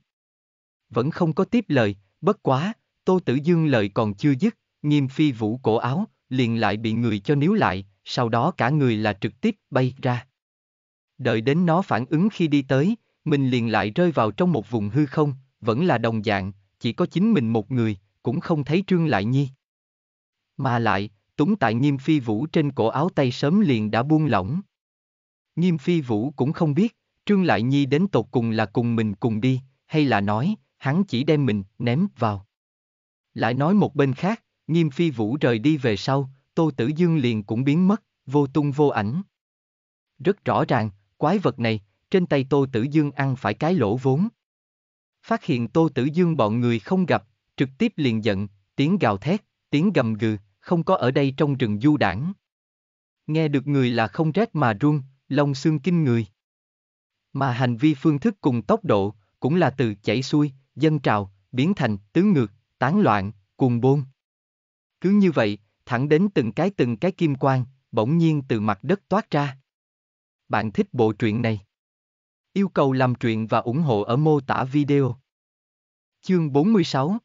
S1: Vẫn không có tiếp lời, bất quá, Tô Tử Dương lời còn chưa dứt, nghiêm phi vũ cổ áo, liền lại bị người cho níu lại, sau đó cả người là trực tiếp bay ra. Đợi đến nó phản ứng khi đi tới, mình liền lại rơi vào trong một vùng hư không, vẫn là đồng dạng, chỉ có chính mình một người, cũng không thấy Trương Lại Nhi. Mà lại, túng tại Nghiêm Phi Vũ trên cổ áo tay sớm liền đã buông lỏng. Nghiêm Phi Vũ cũng không biết, Trương Lại Nhi đến tột cùng là cùng mình cùng đi, hay là nói, hắn chỉ đem mình ném vào. Lại nói một bên khác, Nghiêm Phi Vũ rời đi về sau, Tô Tử Dương liền cũng biến mất, vô tung vô ảnh. Rất rõ ràng, quái vật này, trên tay Tô Tử Dương ăn phải cái lỗ vốn. Phát hiện Tô Tử Dương bọn người không gặp, trực tiếp liền giận, tiếng gào thét, tiếng gầm gừ, không có ở đây trong rừng du đảng. Nghe được người là không rét mà run, lông xương kinh người. Mà hành vi phương thức cùng tốc độ, cũng là từ chảy xuôi, dân trào, biến thành, tứ ngược, tán loạn, cuồng bôn. Cứ như vậy, thẳng đến từng cái từng cái kim quang, bỗng nhiên từ mặt đất toát ra. Bạn thích bộ truyện này? Yêu cầu làm truyện và ủng hộ ở mô tả video. Chương 46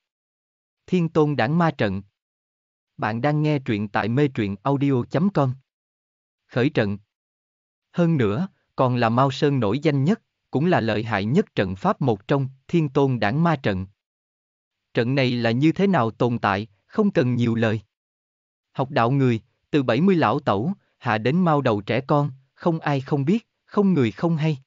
S1: Thiên Tôn Đảng Ma Trận Bạn đang nghe truyện tại mê truyện audio.com Khởi trận Hơn nữa, còn là Mao Sơn nổi danh nhất, cũng là lợi hại nhất trận pháp một trong Thiên Tôn Đảng Ma Trận. Trận này là như thế nào tồn tại, không cần nhiều lời. Học đạo người, từ 70 lão tẩu, hạ đến mau đầu trẻ con, không ai không biết, không người không hay.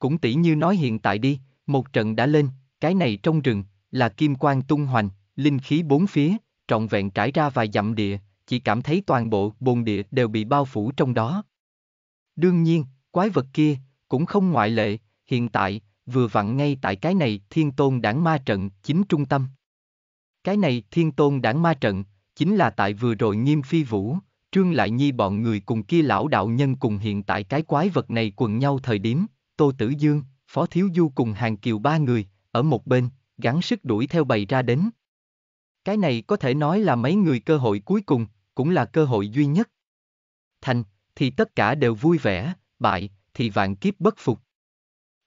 S1: Cũng tỷ như nói hiện tại đi, một trận đã lên, cái này trong rừng, là kim quang tung hoành, linh khí bốn phía, trọn vẹn trải ra vài dặm địa, chỉ cảm thấy toàn bộ bồn địa đều bị bao phủ trong đó. Đương nhiên, quái vật kia, cũng không ngoại lệ, hiện tại, vừa vặn ngay tại cái này thiên tôn đảng ma trận chính trung tâm. Cái này thiên tôn đảng ma trận, chính là tại vừa rồi nghiêm phi vũ, trương lại nhi bọn người cùng kia lão đạo nhân cùng hiện tại cái quái vật này quần nhau thời điểm, Tô Tử Dương, Phó Thiếu Du cùng hàng kiều ba người, ở một bên, gắng sức đuổi theo bầy ra đến. Cái này có thể nói là mấy người cơ hội cuối cùng, cũng là cơ hội duy nhất. Thành, thì tất cả đều vui vẻ, bại, thì vạn kiếp bất phục.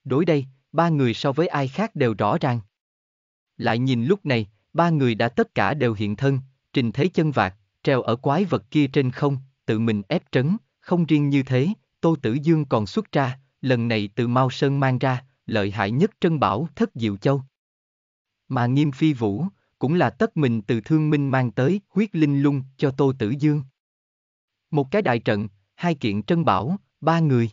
S1: Đối đây, ba người so với ai khác đều rõ ràng. Lại nhìn lúc này, ba người đã tất cả đều hiện thân, trình thế chân vạc, treo ở quái vật kia trên không, tự mình ép trấn, không riêng như thế, Tô Tử Dương còn xuất ra, lần này từ Mao Sơn mang ra, lợi hại nhất trân bảo thất diệu châu. Mà nghiêm phi vũ, cũng là tất mình từ thương minh mang tới huyết linh lung cho Tô Tử Dương. Một cái đại trận, hai kiện trân bảo, ba người.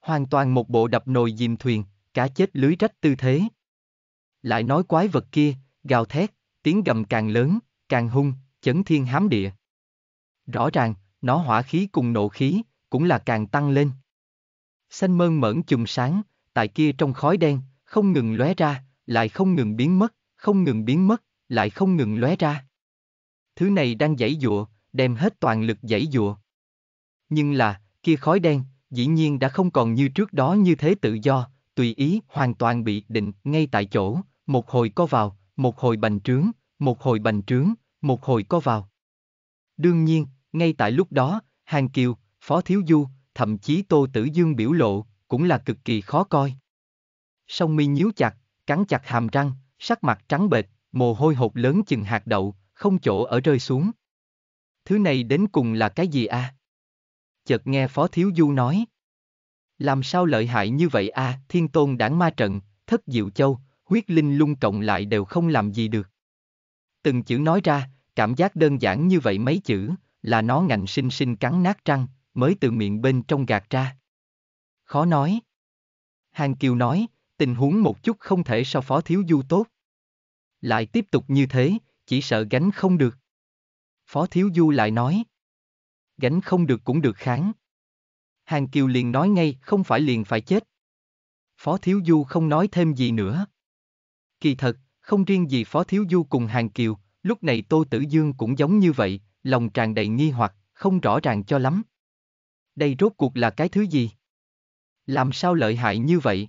S1: Hoàn toàn một bộ đập nồi dìm thuyền, cá chết lưới rách tư thế. Lại nói quái vật kia, gào thét, tiếng gầm càng lớn, càng hung, chấn thiên hám địa. Rõ ràng, nó hỏa khí cùng nộ khí, cũng là càng tăng lên xanh mơn mởn chùm sáng, tại kia trong khói đen, không ngừng lóe ra, lại không ngừng biến mất, không ngừng biến mất, lại không ngừng lóe ra. Thứ này đang giãy dụa, đem hết toàn lực giãy dụa. Nhưng là, kia khói đen, dĩ nhiên đã không còn như trước đó như thế tự do, tùy ý, hoàn toàn bị định ngay tại chỗ, một hồi co vào, một hồi bành trướng, một hồi bành trướng, một hồi co vào. Đương nhiên, ngay tại lúc đó, Hàng Kiều, Phó Thiếu Du, thậm chí Tô Tử Dương biểu lộ, cũng là cực kỳ khó coi. Song mi nhíu chặt, cắn chặt hàm răng, sắc mặt trắng bệch, mồ hôi hột lớn chừng hạt đậu, không chỗ ở rơi xuống. Thứ này đến cùng là cái gì a? À? Chợt nghe Phó Thiếu Du nói. Làm sao lợi hại như vậy a, à? thiên tôn đảng ma trận, thất diệu châu, huyết linh lung cộng lại đều không làm gì được. Từng chữ nói ra, cảm giác đơn giản như vậy mấy chữ, là nó ngạnh sinh sinh cắn nát răng, mới từ miệng bên trong gạt ra. Khó nói. Hàng Kiều nói, tình huống một chút không thể so phó thiếu du tốt. Lại tiếp tục như thế, chỉ sợ gánh không được. Phó thiếu du lại nói. Gánh không được cũng được kháng. Hàng Kiều liền nói ngay, không phải liền phải chết. Phó thiếu du không nói thêm gì nữa. Kỳ thật, không riêng gì Phó Thiếu Du cùng Hàng Kiều, lúc này Tô Tử Dương cũng giống như vậy, lòng tràn đầy nghi hoặc, không rõ ràng cho lắm đây rốt cuộc là cái thứ gì? Làm sao lợi hại như vậy?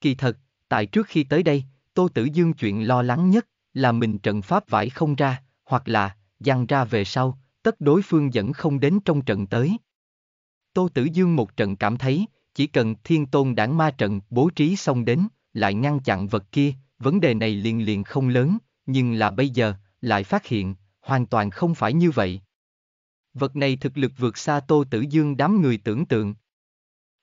S1: Kỳ thật, tại trước khi tới đây, Tô Tử Dương chuyện lo lắng nhất là mình trận pháp vải không ra, hoặc là, giăng ra về sau, tất đối phương dẫn không đến trong trận tới. Tô Tử Dương một trận cảm thấy, chỉ cần thiên tôn đảng ma trận bố trí xong đến, lại ngăn chặn vật kia, vấn đề này liền liền không lớn, nhưng là bây giờ, lại phát hiện, hoàn toàn không phải như vậy. Vật này thực lực vượt xa Tô Tử Dương đám người tưởng tượng.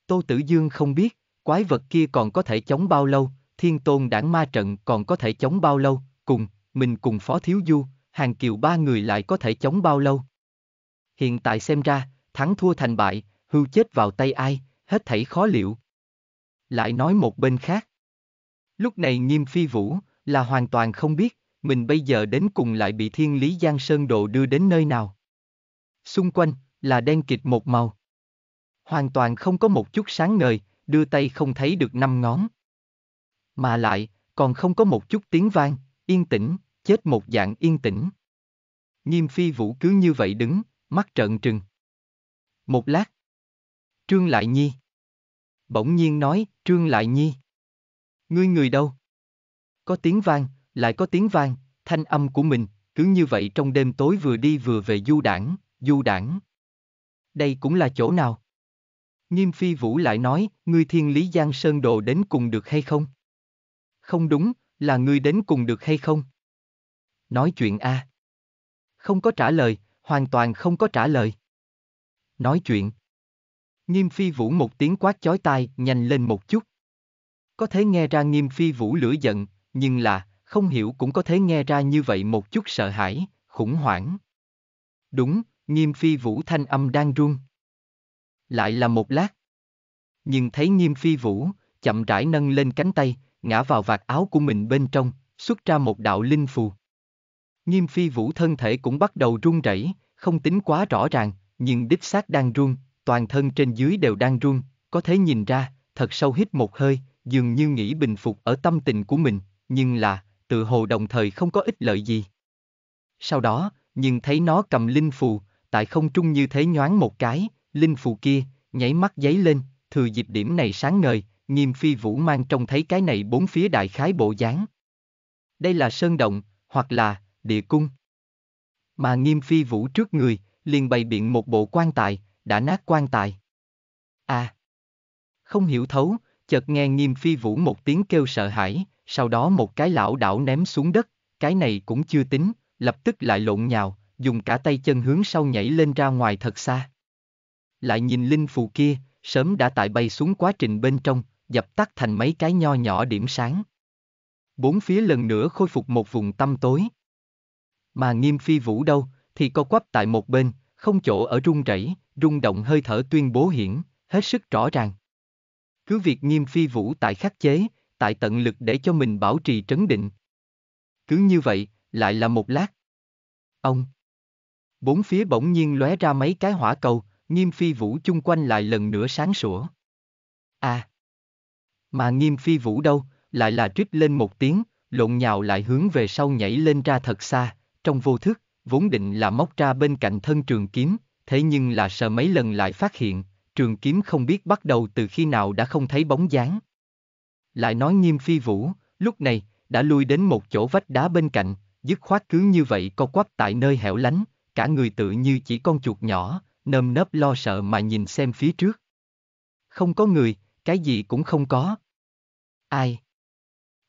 S1: Tô Tử Dương không biết, quái vật kia còn có thể chống bao lâu, thiên tôn đảng ma trận còn có thể chống bao lâu, cùng, mình cùng Phó Thiếu Du, Hàng Kiều ba người lại có thể chống bao lâu. Hiện tại xem ra, thắng thua thành bại, hưu chết vào tay ai, hết thảy khó liệu. Lại nói một bên khác. Lúc này nghiêm phi vũ, là hoàn toàn không biết, mình bây giờ đến cùng lại bị thiên lý Giang Sơn Độ đưa đến nơi nào xung quanh là đen kịt một màu. Hoàn toàn không có một chút sáng ngời, đưa tay không thấy được năm ngón. Mà lại, còn không có một chút tiếng vang, yên tĩnh, chết một dạng yên tĩnh. Nhiêm phi vũ cứ như vậy đứng, mắt trợn trừng. Một lát. Trương Lại Nhi. Bỗng nhiên nói, Trương Lại Nhi. Ngươi người đâu? Có tiếng vang, lại có tiếng vang, thanh âm của mình, cứ như vậy trong đêm tối vừa đi vừa về du đảng, du đảng. Đây cũng là chỗ nào? Nghiêm phi vũ lại nói, ngươi thiên lý giang sơn đồ đến cùng được hay không? Không đúng, là ngươi đến cùng được hay không? Nói chuyện a. À. Không có trả lời, hoàn toàn không có trả lời. Nói chuyện. Nghiêm phi vũ một tiếng quát chói tai, nhanh lên một chút. Có thể nghe ra nghiêm phi vũ lửa giận, nhưng là, không hiểu cũng có thể nghe ra như vậy một chút sợ hãi, khủng hoảng. Đúng, Nghiêm phi vũ thanh âm đang run. Lại là một lát. Nhưng thấy nghiêm phi vũ, chậm rãi nâng lên cánh tay, ngã vào vạt áo của mình bên trong, xuất ra một đạo linh phù. Nghiêm phi vũ thân thể cũng bắt đầu run rẩy, không tính quá rõ ràng, nhưng đích xác đang run, toàn thân trên dưới đều đang run, có thể nhìn ra, thật sâu hít một hơi, dường như nghĩ bình phục ở tâm tình của mình, nhưng là, tự hồ đồng thời không có ích lợi gì. Sau đó, nhưng thấy nó cầm linh phù, tại không trung như thế nhoáng một cái, linh phù kia, nhảy mắt giấy lên, thừa dịp điểm này sáng ngời, nghiêm phi vũ mang trông thấy cái này bốn phía đại khái bộ dáng. Đây là sơn động, hoặc là, địa cung. Mà nghiêm phi vũ trước người, liền bày biện một bộ quan tài, đã nát quan tài. À! Không hiểu thấu, chợt nghe nghiêm phi vũ một tiếng kêu sợ hãi, sau đó một cái lão đảo ném xuống đất, cái này cũng chưa tính, lập tức lại lộn nhào, dùng cả tay chân hướng sau nhảy lên ra ngoài thật xa. Lại nhìn linh phù kia, sớm đã tại bay xuống quá trình bên trong, dập tắt thành mấy cái nho nhỏ điểm sáng. Bốn phía lần nữa khôi phục một vùng tăm tối. Mà nghiêm phi vũ đâu, thì co quắp tại một bên, không chỗ ở rung rẩy, rung động hơi thở tuyên bố hiển, hết sức rõ ràng. Cứ việc nghiêm phi vũ tại khắc chế, tại tận lực để cho mình bảo trì trấn định. Cứ như vậy, lại là một lát. Ông Bốn phía bỗng nhiên lóe ra mấy cái hỏa cầu, nghiêm phi vũ chung quanh lại lần nữa sáng sủa. À! Mà nghiêm phi vũ đâu, lại là trích lên một tiếng, lộn nhào lại hướng về sau nhảy lên ra thật xa, trong vô thức, vốn định là móc ra bên cạnh thân trường kiếm, thế nhưng là sợ mấy lần lại phát hiện, trường kiếm không biết bắt đầu từ khi nào đã không thấy bóng dáng. Lại nói nghiêm phi vũ, lúc này, đã lui đến một chỗ vách đá bên cạnh, dứt khoát cứ như vậy co quắp tại nơi hẻo lánh, cả người tự như chỉ con chuột nhỏ, nơm nớp lo sợ mà nhìn xem phía trước. Không có người, cái gì cũng không có. Ai?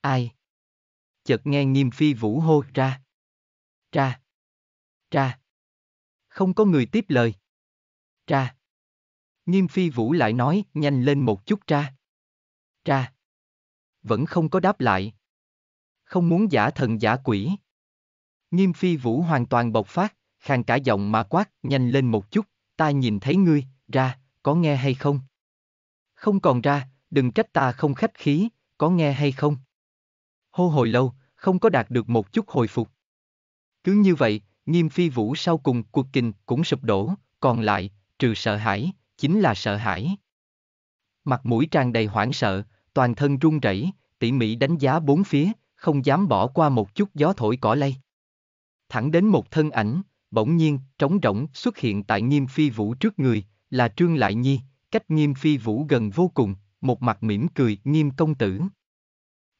S1: Ai? Chợt nghe nghiêm phi vũ hô ra. Ra. Ra. Không có người tiếp lời. Ra. Nghiêm phi vũ lại nói nhanh lên một chút ra. Ra. Vẫn không có đáp lại. Không muốn giả thần giả quỷ. Nghiêm phi vũ hoàn toàn bộc phát khang cả giọng mà quát, nhanh lên một chút, ta nhìn thấy ngươi, ra, có nghe hay không? Không còn ra, đừng trách ta không khách khí, có nghe hay không? Hô hồi lâu, không có đạt được một chút hồi phục. Cứ như vậy, nghiêm phi vũ sau cùng cuộc kình cũng sụp đổ, còn lại, trừ sợ hãi, chính là sợ hãi. Mặt mũi tràn đầy hoảng sợ, toàn thân run rẩy, tỉ mỉ đánh giá bốn phía, không dám bỏ qua một chút gió thổi cỏ lay. Thẳng đến một thân ảnh, bỗng nhiên, trống rỗng xuất hiện tại Nghiêm Phi Vũ trước người, là Trương Lại Nhi, cách Nghiêm Phi Vũ gần vô cùng, một mặt mỉm cười, Nghiêm công tử.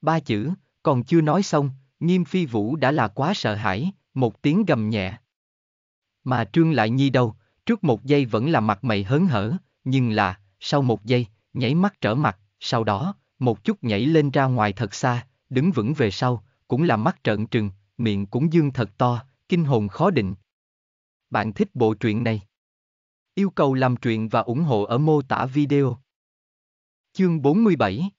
S1: Ba chữ, còn chưa nói xong, Nghiêm Phi Vũ đã là quá sợ hãi, một tiếng gầm nhẹ. Mà Trương Lại Nhi đâu, trước một giây vẫn là mặt mày hớn hở, nhưng là, sau một giây, nhảy mắt trở mặt, sau đó, một chút nhảy lên ra ngoài thật xa, đứng vững về sau, cũng là mắt trợn trừng, miệng cũng dương thật to, kinh hồn khó định, bạn thích bộ truyện này? Yêu cầu làm truyện và ủng hộ ở mô tả video. Chương 47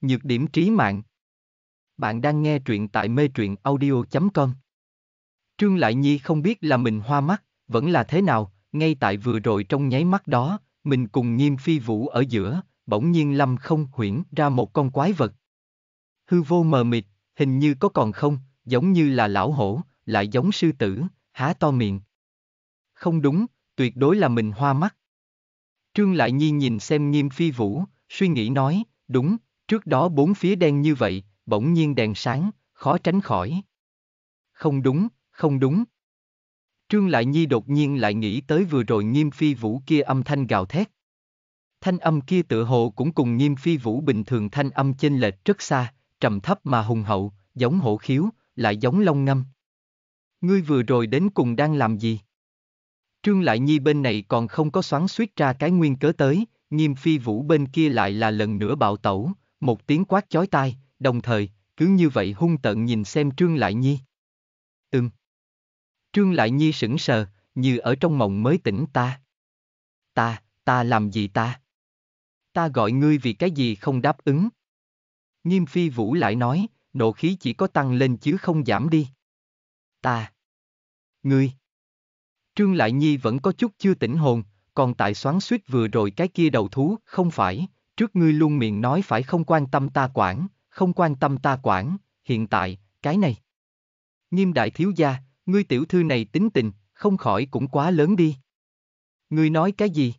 S1: Nhược điểm trí mạng Bạn đang nghe truyện tại mê truyện audio.com Trương Lại Nhi không biết là mình hoa mắt, vẫn là thế nào, ngay tại vừa rồi trong nháy mắt đó, mình cùng Nhiêm Phi Vũ ở giữa, bỗng nhiên lâm không huyễn ra một con quái vật. Hư vô mờ mịt, hình như có còn không, giống như là lão hổ, lại giống sư tử, há to miệng, không đúng, tuyệt đối là mình hoa mắt. Trương Lại Nhi nhìn xem nghiêm phi vũ, suy nghĩ nói, đúng, trước đó bốn phía đen như vậy, bỗng nhiên đèn sáng, khó tránh khỏi. Không đúng, không đúng. Trương Lại Nhi đột nhiên lại nghĩ tới vừa rồi nghiêm phi vũ kia âm thanh gào thét. Thanh âm kia tựa hồ cũng cùng nghiêm phi vũ bình thường thanh âm chênh lệch rất xa, trầm thấp mà hùng hậu, giống hổ khiếu, lại giống long ngâm. Ngươi vừa rồi đến cùng đang làm gì? Trương Lại Nhi bên này còn không có xoắn suýt ra cái nguyên cớ tới, nghiêm phi vũ bên kia lại là lần nữa bạo tẩu, một tiếng quát chói tai, đồng thời, cứ như vậy hung tợn nhìn xem Trương Lại Nhi. Ừm. Trương Lại Nhi sững sờ, như ở trong mộng mới tỉnh ta. Ta, ta làm gì ta? Ta gọi ngươi vì cái gì không đáp ứng. Nghiêm phi vũ lại nói, nộ khí chỉ có tăng lên chứ không giảm đi. Ta. Ngươi. Trương Lại Nhi vẫn có chút chưa tỉnh hồn, còn tại xoắn suýt vừa rồi cái kia đầu thú, không phải, trước ngươi luôn miệng nói phải không quan tâm ta quản, không quan tâm ta quản, hiện tại, cái này. Nghiêm đại thiếu gia, ngươi tiểu thư này tính tình, không khỏi cũng quá lớn đi. Ngươi nói cái gì?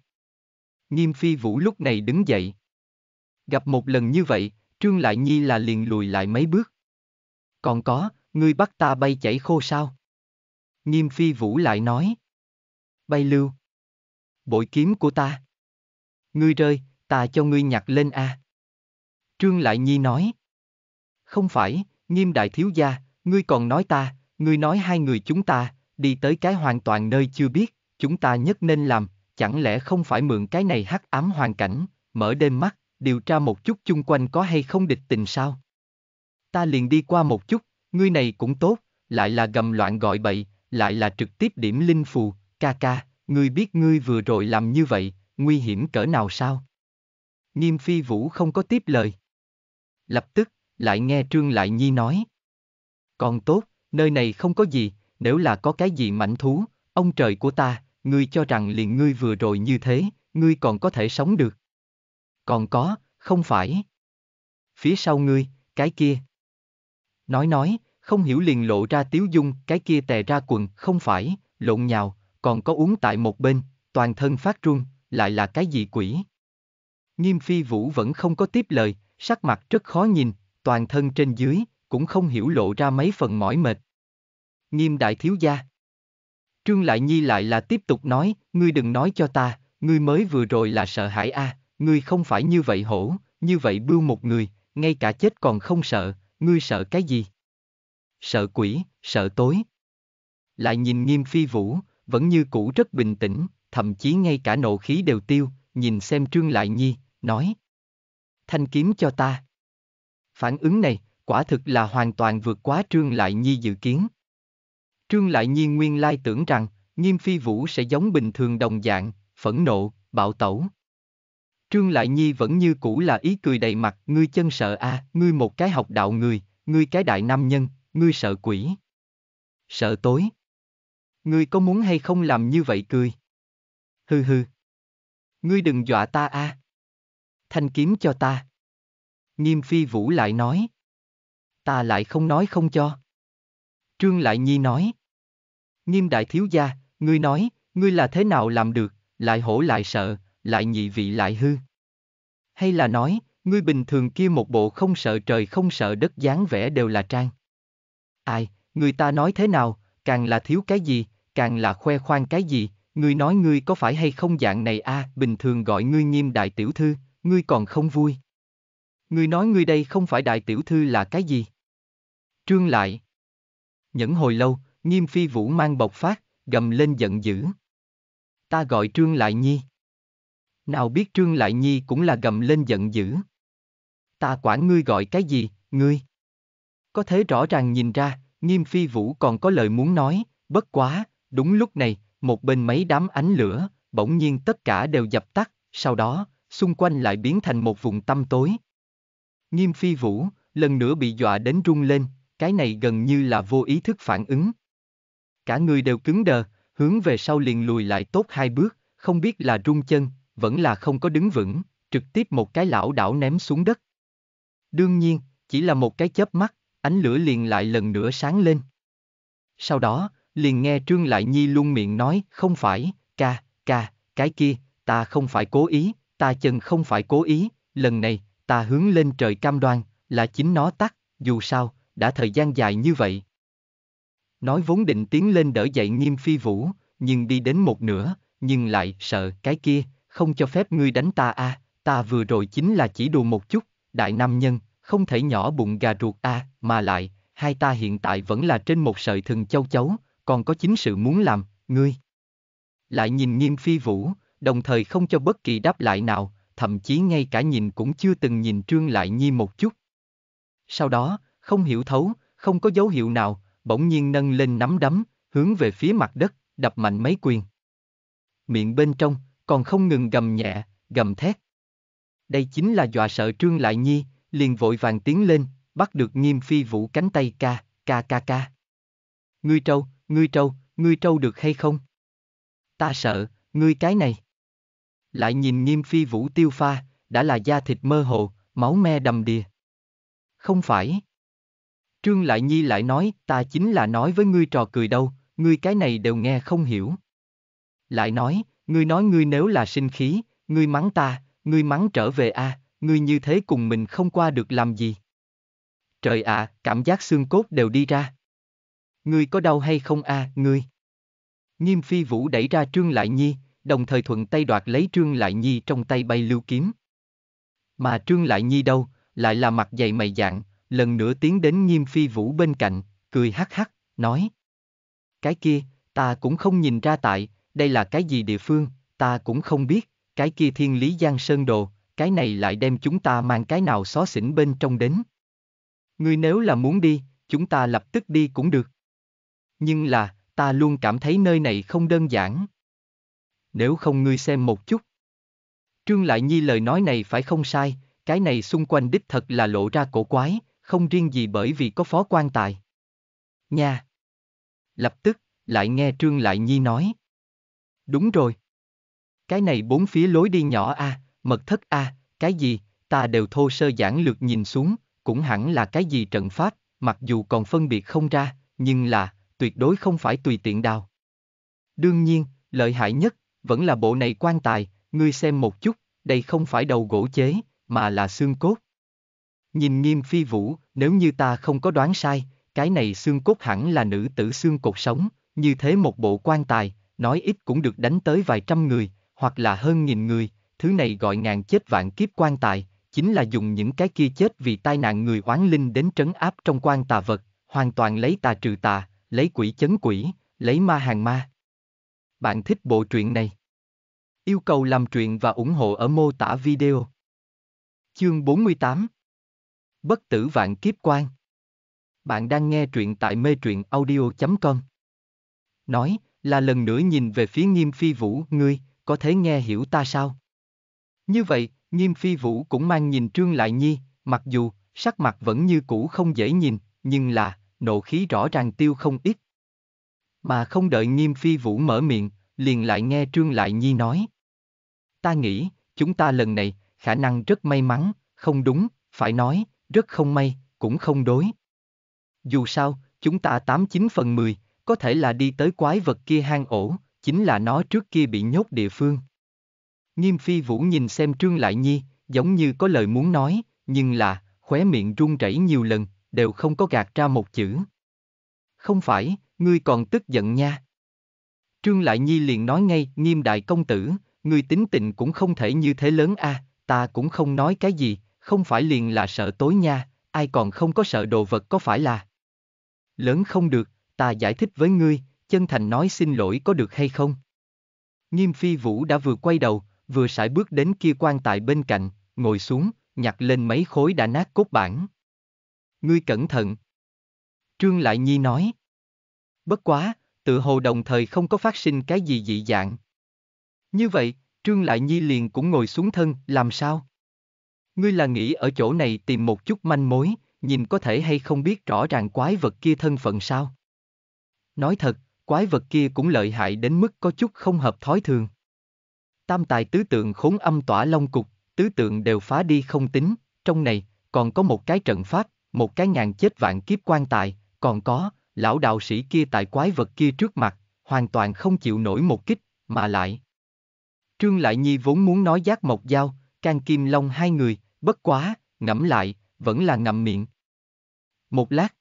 S1: Nghiêm phi vũ lúc này đứng dậy. Gặp một lần như vậy, Trương Lại Nhi là liền lùi lại mấy bước. Còn có, ngươi bắt ta bay chảy khô sao? Nghiêm phi vũ lại nói bay lưu. Bội kiếm của ta. Ngươi rơi, ta cho ngươi nhặt lên a. À. Trương Lại Nhi nói. Không phải, nghiêm đại thiếu gia, ngươi còn nói ta, ngươi nói hai người chúng ta, đi tới cái hoàn toàn nơi chưa biết, chúng ta nhất nên làm, chẳng lẽ không phải mượn cái này hắc ám hoàn cảnh, mở đêm mắt, điều tra một chút chung quanh có hay không địch tình sao? Ta liền đi qua một chút, ngươi này cũng tốt, lại là gầm loạn gọi bậy, lại là trực tiếp điểm linh phù, Ca ca, ngươi biết ngươi vừa rồi làm như vậy, nguy hiểm cỡ nào sao? Nghiêm phi vũ không có tiếp lời. Lập tức, lại nghe Trương Lại Nhi nói. Còn tốt, nơi này không có gì, nếu là có cái gì mảnh thú, ông trời của ta, ngươi cho rằng liền ngươi vừa rồi như thế, ngươi còn có thể sống được. Còn có, không phải. Phía sau ngươi, cái kia. Nói nói, không hiểu liền lộ ra tiếu dung, cái kia tè ra quần, không phải, lộn nhào, còn có uống tại một bên, toàn thân phát run, lại là cái gì quỷ. Nghiêm phi vũ vẫn không có tiếp lời, sắc mặt rất khó nhìn, toàn thân trên dưới, cũng không hiểu lộ ra mấy phần mỏi mệt. Nghiêm đại thiếu gia. Trương Lại Nhi lại là tiếp tục nói, ngươi đừng nói cho ta, ngươi mới vừa rồi là sợ hãi a, à, ngươi không phải như vậy hổ, như vậy bưu một người, ngay cả chết còn không sợ, ngươi sợ cái gì? Sợ quỷ, sợ tối. Lại nhìn nghiêm phi vũ, vẫn như cũ rất bình tĩnh, thậm chí ngay cả nộ khí đều tiêu, nhìn xem Trương Lại Nhi, nói. Thanh kiếm cho ta. Phản ứng này, quả thực là hoàn toàn vượt quá Trương Lại Nhi dự kiến. Trương Lại Nhi nguyên lai tưởng rằng, Nghiêm Phi Vũ sẽ giống bình thường đồng dạng, phẫn nộ, bạo tẩu. Trương Lại Nhi vẫn như cũ là ý cười đầy mặt, ngươi chân sợ a, à, ngươi một cái học đạo người, ngươi cái đại nam nhân, ngươi sợ quỷ. Sợ tối. Ngươi có muốn hay không làm như vậy cười? Hừ hừ. Ngươi đừng dọa ta a. À. Thanh kiếm cho ta. Nghiêm phi vũ lại nói. Ta lại không nói không cho. Trương Lại Nhi nói. Nghiêm đại thiếu gia, ngươi nói, ngươi là thế nào làm được, lại hổ lại sợ, lại nhị vị lại hư. Hay là nói, ngươi bình thường kia một bộ không sợ trời không sợ đất dáng vẻ đều là trang. Ai, người ta nói thế nào, càng là thiếu cái gì, càng là khoe khoang cái gì, ngươi nói ngươi có phải hay không dạng này a, à, bình thường gọi ngươi nghiêm đại tiểu thư, ngươi còn không vui. Ngươi nói ngươi đây không phải đại tiểu thư là cái gì? Trương lại. Nhẫn hồi lâu, nghiêm phi vũ mang bộc phát, gầm lên giận dữ. Ta gọi Trương Lại Nhi. Nào biết Trương Lại Nhi cũng là gầm lên giận dữ. Ta quản ngươi gọi cái gì, ngươi. Có thế rõ ràng nhìn ra, nghiêm phi vũ còn có lời muốn nói, bất quá, Đúng lúc này, một bên mấy đám ánh lửa, bỗng nhiên tất cả đều dập tắt, sau đó, xung quanh lại biến thành một vùng tăm tối. Nghiêm phi vũ, lần nữa bị dọa đến rung lên, cái này gần như là vô ý thức phản ứng. Cả người đều cứng đờ, hướng về sau liền lùi lại tốt hai bước, không biết là rung chân, vẫn là không có đứng vững, trực tiếp một cái lão đảo ném xuống đất. Đương nhiên, chỉ là một cái chớp mắt, ánh lửa liền lại lần nữa sáng lên. Sau đó, liền nghe Trương Lại Nhi luôn miệng nói, không phải, ca, ca, cái kia, ta không phải cố ý, ta chân không phải cố ý, lần này, ta hướng lên trời cam đoan, là chính nó tắt, dù sao, đã thời gian dài như vậy. Nói vốn định tiến lên đỡ dậy nghiêm phi vũ, nhưng đi đến một nửa, nhưng lại sợ cái kia, không cho phép ngươi đánh ta a à, ta vừa rồi chính là chỉ đùa một chút, đại nam nhân, không thể nhỏ bụng gà ruột a à, mà lại, hai ta hiện tại vẫn là trên một sợi thừng châu chấu, còn có chính sự muốn làm, ngươi. Lại nhìn nghiêm phi vũ, đồng thời không cho bất kỳ đáp lại nào, thậm chí ngay cả nhìn cũng chưa từng nhìn trương lại nhi một chút. Sau đó, không hiểu thấu, không có dấu hiệu nào, bỗng nhiên nâng lên nắm đấm, hướng về phía mặt đất, đập mạnh mấy quyền. Miệng bên trong, còn không ngừng gầm nhẹ, gầm thét. Đây chính là dọa sợ Trương Lại Nhi, liền vội vàng tiến lên, bắt được nghiêm phi vũ cánh tay ca, ca ca ca. Ngươi trâu, ngươi trâu, ngươi trâu được hay không? Ta sợ, ngươi cái này. Lại nhìn nghiêm phi vũ tiêu pha, đã là da thịt mơ hồ, máu me đầm đìa. Không phải. Trương Lại Nhi lại nói, ta chính là nói với ngươi trò cười đâu, ngươi cái này đều nghe không hiểu. Lại nói, ngươi nói ngươi nếu là sinh khí, ngươi mắng ta, ngươi mắng trở về a, à, ngươi như thế cùng mình không qua được làm gì. Trời ạ, à, cảm giác xương cốt đều đi ra ngươi có đau hay không a, à, ngươi? Nghiêm phi vũ đẩy ra Trương Lại Nhi, đồng thời thuận tay đoạt lấy Trương Lại Nhi trong tay bay lưu kiếm. Mà Trương Lại Nhi đâu, lại là mặt dày mày dạng, lần nữa tiến đến nghiêm phi vũ bên cạnh, cười hắc hắc, nói. Cái kia, ta cũng không nhìn ra tại, đây là cái gì địa phương, ta cũng không biết, cái kia thiên lý giang sơn đồ, cái này lại đem chúng ta mang cái nào xó xỉnh bên trong đến. Ngươi nếu là muốn đi, chúng ta lập tức đi cũng được. Nhưng là, ta luôn cảm thấy nơi này không đơn giản. Nếu không ngươi xem một chút. Trương Lại Nhi lời nói này phải không sai, cái này xung quanh đích thật là lộ ra cổ quái, không riêng gì bởi vì có phó quan tài. Nha! Lập tức, lại nghe Trương Lại Nhi nói. Đúng rồi. Cái này bốn phía lối đi nhỏ a, à, mật thất a, à, cái gì, ta đều thô sơ giản lược nhìn xuống, cũng hẳn là cái gì trận pháp, mặc dù còn phân biệt không ra, nhưng là, tuyệt đối không phải tùy tiện đào. Đương nhiên, lợi hại nhất, vẫn là bộ này quan tài, ngươi xem một chút, đây không phải đầu gỗ chế, mà là xương cốt. Nhìn nghiêm phi vũ, nếu như ta không có đoán sai, cái này xương cốt hẳn là nữ tử xương cột sống, như thế một bộ quan tài, nói ít cũng được đánh tới vài trăm người, hoặc là hơn nghìn người, thứ này gọi ngàn chết vạn kiếp quan tài, chính là dùng những cái kia chết vì tai nạn người oán linh đến trấn áp trong quan tà vật, hoàn toàn lấy tà trừ tà, lấy quỷ chấn quỷ, lấy ma hàng ma. Bạn thích bộ truyện này? Yêu cầu làm truyện và ủng hộ ở mô tả video. Chương 48 Bất tử vạn kiếp quan Bạn đang nghe truyện tại mê truyện audio.com Nói, là lần nữa nhìn về phía nghiêm phi vũ, ngươi, có thể nghe hiểu ta sao? Như vậy, nghiêm phi vũ cũng mang nhìn trương lại nhi, mặc dù, sắc mặt vẫn như cũ không dễ nhìn, nhưng là, nộ khí rõ ràng tiêu không ít. Mà không đợi nghiêm phi vũ mở miệng, liền lại nghe Trương Lại Nhi nói. Ta nghĩ, chúng ta lần này, khả năng rất may mắn, không đúng, phải nói, rất không may, cũng không đối. Dù sao, chúng ta 89 phần 10, có thể là đi tới quái vật kia hang ổ, chính là nó trước kia bị nhốt địa phương. Nghiêm phi vũ nhìn xem Trương Lại Nhi, giống như có lời muốn nói, nhưng là, khóe miệng run rẩy nhiều lần, đều không có gạt ra một chữ. Không phải, ngươi còn tức giận nha. Trương Lại Nhi liền nói ngay, nghiêm đại công tử, ngươi tính tình cũng không thể như thế lớn a, à, ta cũng không nói cái gì, không phải liền là sợ tối nha, ai còn không có sợ đồ vật có phải là. Lớn không được, ta giải thích với ngươi, chân thành nói xin lỗi có được hay không? Nghiêm phi vũ đã vừa quay đầu, vừa sải bước đến kia quan tài bên cạnh, ngồi xuống, nhặt lên mấy khối đã nát cốt bản. Ngươi cẩn thận. Trương Lại Nhi nói. Bất quá, tự hồ đồng thời không có phát sinh cái gì dị dạng. Như vậy, Trương Lại Nhi liền cũng ngồi xuống thân, làm sao? Ngươi là nghĩ ở chỗ này tìm một chút manh mối, nhìn có thể hay không biết rõ ràng quái vật kia thân phận sao? Nói thật, quái vật kia cũng lợi hại đến mức có chút không hợp thói thường. Tam tài tứ tượng khốn âm tỏa long cục, tứ tượng đều phá đi không tính, trong này, còn có một cái trận pháp, một cái ngàn chết vạn kiếp quan tài, còn có, lão đạo sĩ kia tại quái vật kia trước mặt, hoàn toàn không chịu nổi một kích, mà lại. Trương Lại Nhi vốn muốn nói giác mộc dao, can kim long hai người, bất quá, ngẫm lại, vẫn là ngậm miệng. Một lát.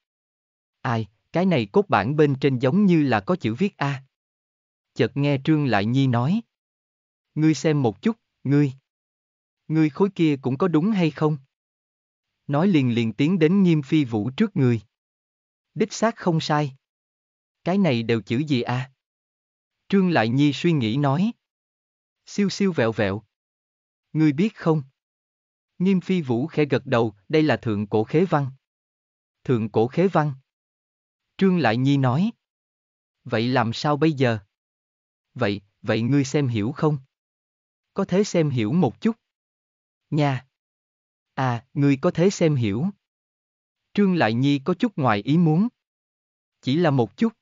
S1: Ai, cái này cốt bản bên trên giống như là có chữ viết A. Chợt nghe Trương Lại Nhi nói. Ngươi xem một chút, ngươi. Ngươi khối kia cũng có đúng hay không? nói liền liền tiến đến nghiêm phi vũ trước người. Đích xác không sai. Cái này đều chữ gì à? Trương Lại Nhi suy nghĩ nói. Siêu siêu vẹo vẹo. Ngươi biết không? Nghiêm phi vũ khẽ gật đầu, đây là thượng cổ khế văn. Thượng cổ khế văn. Trương Lại Nhi nói. Vậy làm sao bây giờ? Vậy, vậy ngươi xem hiểu không? Có thể xem hiểu một chút. Nha! À, ngươi có thể xem hiểu. Trương Lại Nhi có chút ngoài ý muốn. Chỉ là một chút.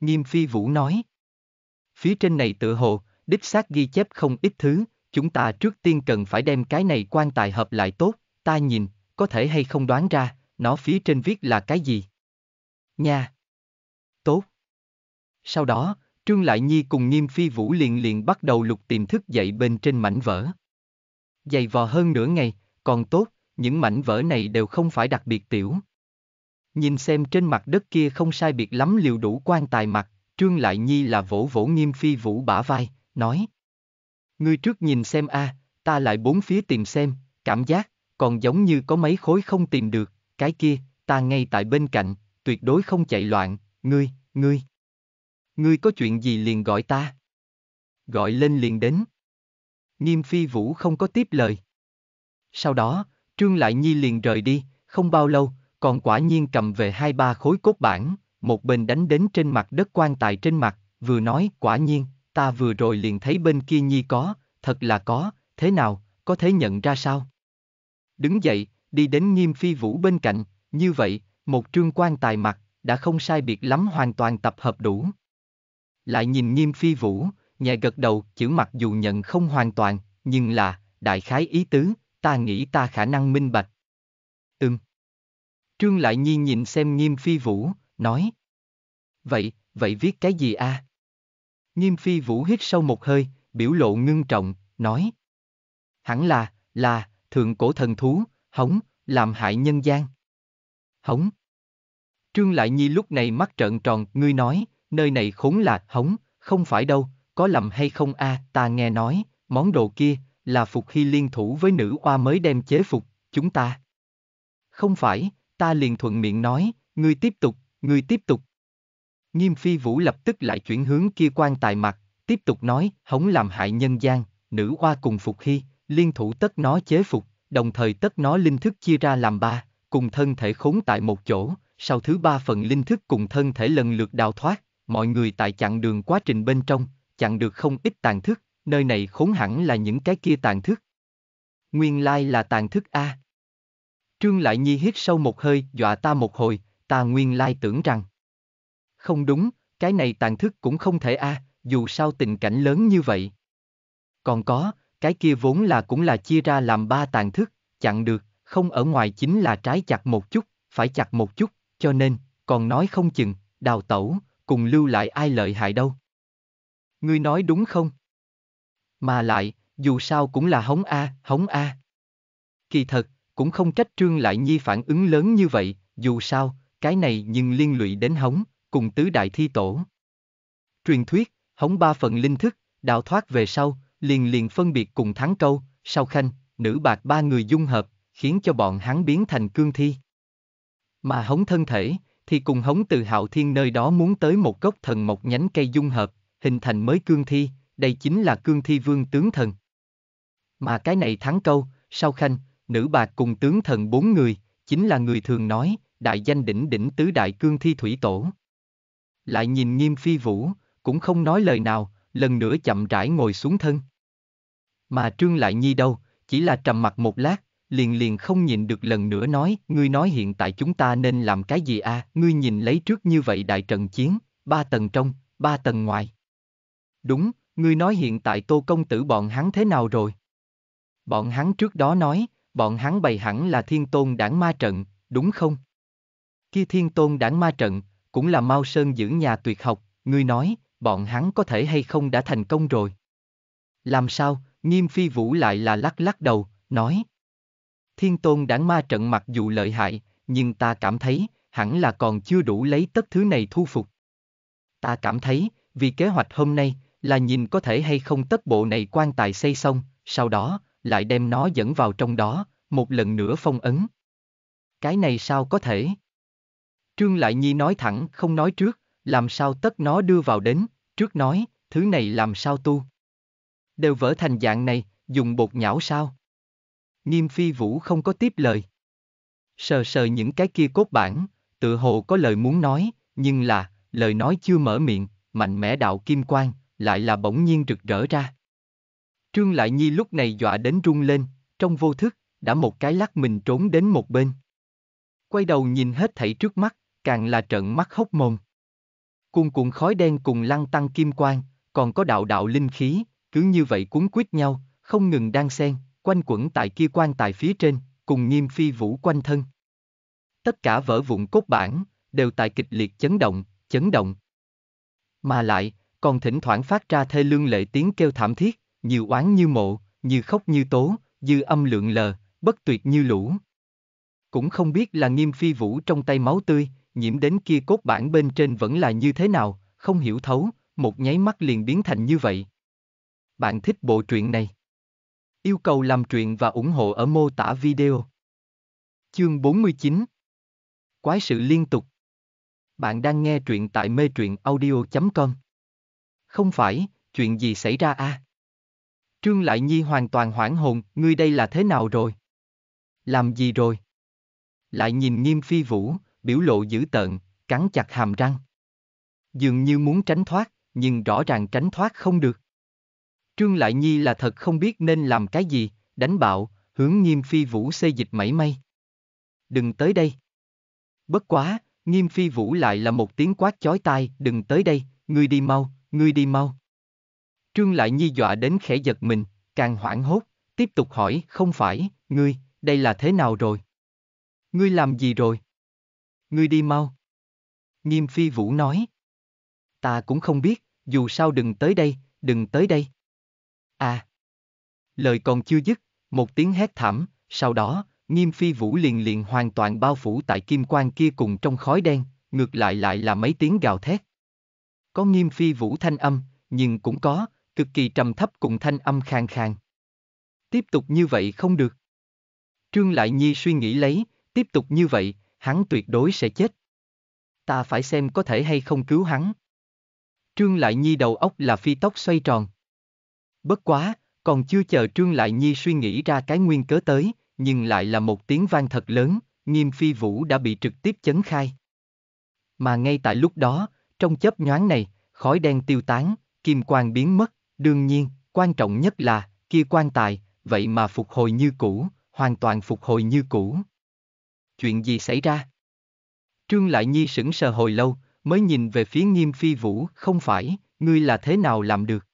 S1: Nghiêm Phi Vũ nói. Phía trên này tựa hồ, đích xác ghi chép không ít thứ, chúng ta trước tiên cần phải đem cái này quan tài hợp lại tốt, ta nhìn, có thể hay không đoán ra, nó phía trên viết là cái gì. Nha. Tốt. Sau đó, Trương Lại Nhi cùng Nghiêm Phi Vũ liền liền bắt đầu lục tìm thức dậy bên trên mảnh vỡ. Dày vò hơn nửa ngày, còn tốt, những mảnh vỡ này đều không phải đặc biệt tiểu. Nhìn xem trên mặt đất kia không sai biệt lắm liều đủ quan tài mặt, Trương Lại Nhi là vỗ vỗ nghiêm phi vũ bả vai, nói. Ngươi trước nhìn xem a, à, ta lại bốn phía tìm xem, cảm giác, còn giống như có mấy khối không tìm được, cái kia, ta ngay tại bên cạnh, tuyệt đối không chạy loạn, ngươi, ngươi. Ngươi có chuyện gì liền gọi ta? Gọi lên liền đến. Nghiêm phi vũ không có tiếp lời. Sau đó, Trương Lại Nhi liền rời đi, không bao lâu, còn quả nhiên cầm về hai ba khối cốt bản, một bên đánh đến trên mặt đất quan tài trên mặt, vừa nói quả nhiên, ta vừa rồi liền thấy bên kia Nhi có, thật là có, thế nào, có thể nhận ra sao? Đứng dậy, đi đến nghiêm phi vũ bên cạnh, như vậy, một trương quan tài mặt, đã không sai biệt lắm hoàn toàn tập hợp đủ. Lại nhìn nghiêm phi vũ, nhẹ gật đầu, chữ mặt dù nhận không hoàn toàn, nhưng là, đại khái ý tứ, ta nghĩ ta khả năng minh bạch. Ừm. Trương Lại Nhi nhìn xem Nghiêm Phi Vũ, nói. Vậy, vậy viết cái gì a? À? Nghiêm Phi Vũ hít sâu một hơi, biểu lộ ngưng trọng, nói. Hẳn là, là, thượng cổ thần thú, hống, làm hại nhân gian. Hống. Trương Lại Nhi lúc này mắt trợn tròn, ngươi nói, nơi này khốn là hống, không phải đâu, có lầm hay không a? À, ta nghe nói, món đồ kia, là Phục Hy liên thủ với nữ oa mới đem chế phục, chúng ta. Không phải, ta liền thuận miệng nói, ngươi tiếp tục, ngươi tiếp tục. Nghiêm phi vũ lập tức lại chuyển hướng kia quan tài mặt, tiếp tục nói, hống làm hại nhân gian, nữ oa cùng Phục Hy, liên thủ tất nó chế phục, đồng thời tất nó linh thức chia ra làm ba, cùng thân thể khốn tại một chỗ, sau thứ ba phần linh thức cùng thân thể lần lượt đào thoát, mọi người tại chặng đường quá trình bên trong, chặn được không ít tàn thức, nơi này khốn hẳn là những cái kia tàn thức. Nguyên lai là tàn thức A. Trương Lại Nhi hít sâu một hơi, dọa ta một hồi, ta nguyên lai tưởng rằng. Không đúng, cái này tàn thức cũng không thể A, dù sao tình cảnh lớn như vậy. Còn có, cái kia vốn là cũng là chia ra làm ba tàn thức, chặn được, không ở ngoài chính là trái chặt một chút, phải chặt một chút, cho nên, còn nói không chừng, đào tẩu, cùng lưu lại ai lợi hại đâu. Ngươi nói đúng không? Mà lại, dù sao cũng là hống A, hống A. Kỳ thật, cũng không trách Trương Lại Nhi phản ứng lớn như vậy, dù sao, cái này nhưng liên lụy đến hống, cùng tứ đại thi tổ. Truyền thuyết, hống ba phần linh thức, đạo thoát về sau, liền liền phân biệt cùng thắng câu, sau khanh, nữ bạc ba người dung hợp, khiến cho bọn hắn biến thành cương thi. Mà hống thân thể, thì cùng hống từ hạo thiên nơi đó muốn tới một gốc thần một nhánh cây dung hợp, hình thành mới cương thi, đây chính là cương thi vương tướng thần. Mà cái này thắng câu, sau khanh, nữ bạc cùng tướng thần bốn người, chính là người thường nói, đại danh đỉnh đỉnh tứ đại cương thi thủy tổ. Lại nhìn nghiêm phi vũ, cũng không nói lời nào, lần nữa chậm rãi ngồi xuống thân. Mà Trương Lại Nhi đâu, chỉ là trầm mặt một lát, liền liền không nhìn được lần nữa nói, ngươi nói hiện tại chúng ta nên làm cái gì a? À? ngươi nhìn lấy trước như vậy đại trận chiến, ba tầng trong, ba tầng ngoài. Đúng, ngươi nói hiện tại tô công tử bọn hắn thế nào rồi? Bọn hắn trước đó nói, bọn hắn bày hẳn là thiên tôn đảng ma trận, đúng không? Kia thiên tôn đảng ma trận, cũng là Mao Sơn dưỡng nhà tuyệt học, ngươi nói, bọn hắn có thể hay không đã thành công rồi? Làm sao, nghiêm phi vũ lại là lắc lắc đầu, nói. Thiên tôn đảng ma trận mặc dù lợi hại, nhưng ta cảm thấy, hẳn là còn chưa đủ lấy tất thứ này thu phục. Ta cảm thấy, vì kế hoạch hôm nay, là nhìn có thể hay không tất bộ này quan tài xây xong, sau đó, lại đem nó dẫn vào trong đó, một lần nữa phong ấn. Cái này sao có thể? Trương Lại Nhi nói thẳng, không nói trước, làm sao tất nó đưa vào đến, trước nói, thứ này làm sao tu? Đều vỡ thành dạng này, dùng bột nhão sao? Nghiêm Phi Vũ không có tiếp lời. Sờ sờ những cái kia cốt bản, tự hồ có lời muốn nói, nhưng là, lời nói chưa mở miệng, mạnh mẽ đạo kim quang, lại là bỗng nhiên rực rỡ ra. Trương Lại Nhi lúc này dọa đến rung lên, trong vô thức, đã một cái lắc mình trốn đến một bên. Quay đầu nhìn hết thảy trước mắt, càng là trận mắt hốc mồm. Cuồn cuộn khói đen cùng lăng tăng kim quang, còn có đạo đạo linh khí, cứ như vậy cuốn quýt nhau, không ngừng đang xen, quanh quẩn tại kia quan tài phía trên, cùng nghiêm phi vũ quanh thân. Tất cả vỡ vụn cốt bản, đều tại kịch liệt chấn động, chấn động. Mà lại, còn thỉnh thoảng phát ra thê lương lệ tiếng kêu thảm thiết, như oán như mộ, như khóc như tố, dư âm lượng lờ, bất tuyệt như lũ. Cũng không biết là nghiêm phi vũ trong tay máu tươi, nhiễm đến kia cốt bản bên trên vẫn là như thế nào, không hiểu thấu, một nháy mắt liền biến thành như vậy. Bạn thích bộ truyện này? Yêu cầu làm truyện và ủng hộ ở mô tả video. Chương 49 Quái sự liên tục Bạn đang nghe truyện tại mê truyện audio.com không phải, chuyện gì xảy ra a? À? Trương Lại Nhi hoàn toàn hoảng hồn, ngươi đây là thế nào rồi? Làm gì rồi? Lại nhìn nghiêm phi vũ, biểu lộ dữ tợn, cắn chặt hàm răng. Dường như muốn tránh thoát, nhưng rõ ràng tránh thoát không được. Trương Lại Nhi là thật không biết nên làm cái gì, đánh bạo, hướng nghiêm phi vũ xê dịch mảy may. Đừng tới đây. Bất quá, nghiêm phi vũ lại là một tiếng quát chói tai, đừng tới đây, ngươi đi mau, ngươi đi mau. Trương Lại Nhi dọa đến khẽ giật mình, càng hoảng hốt, tiếp tục hỏi, không phải, ngươi, đây là thế nào rồi? Ngươi làm gì rồi? Ngươi đi mau. Nghiêm Phi Vũ nói. Ta cũng không biết, dù sao đừng tới đây, đừng tới đây. À. Lời còn chưa dứt, một tiếng hét thảm, sau đó, Nghiêm Phi Vũ liền liền hoàn toàn bao phủ tại kim quan kia cùng trong khói đen, ngược lại lại là mấy tiếng gào thét có nghiêm phi vũ thanh âm, nhưng cũng có, cực kỳ trầm thấp cùng thanh âm khang khang. Tiếp tục như vậy không được. Trương Lại Nhi suy nghĩ lấy, tiếp tục như vậy, hắn tuyệt đối sẽ chết. Ta phải xem có thể hay không cứu hắn. Trương Lại Nhi đầu óc là phi tóc xoay tròn. Bất quá, còn chưa chờ Trương Lại Nhi suy nghĩ ra cái nguyên cớ tới, nhưng lại là một tiếng vang thật lớn, nghiêm phi vũ đã bị trực tiếp chấn khai. Mà ngay tại lúc đó, trong chớp nhoáng này, khói đen tiêu tán, kim quang biến mất, đương nhiên, quan trọng nhất là, kia quan tài, vậy mà phục hồi như cũ, hoàn toàn phục hồi như cũ. Chuyện gì xảy ra? Trương Lại Nhi sững sờ hồi lâu, mới nhìn về phía Nghiêm Phi Vũ, không phải, ngươi là thế nào làm được?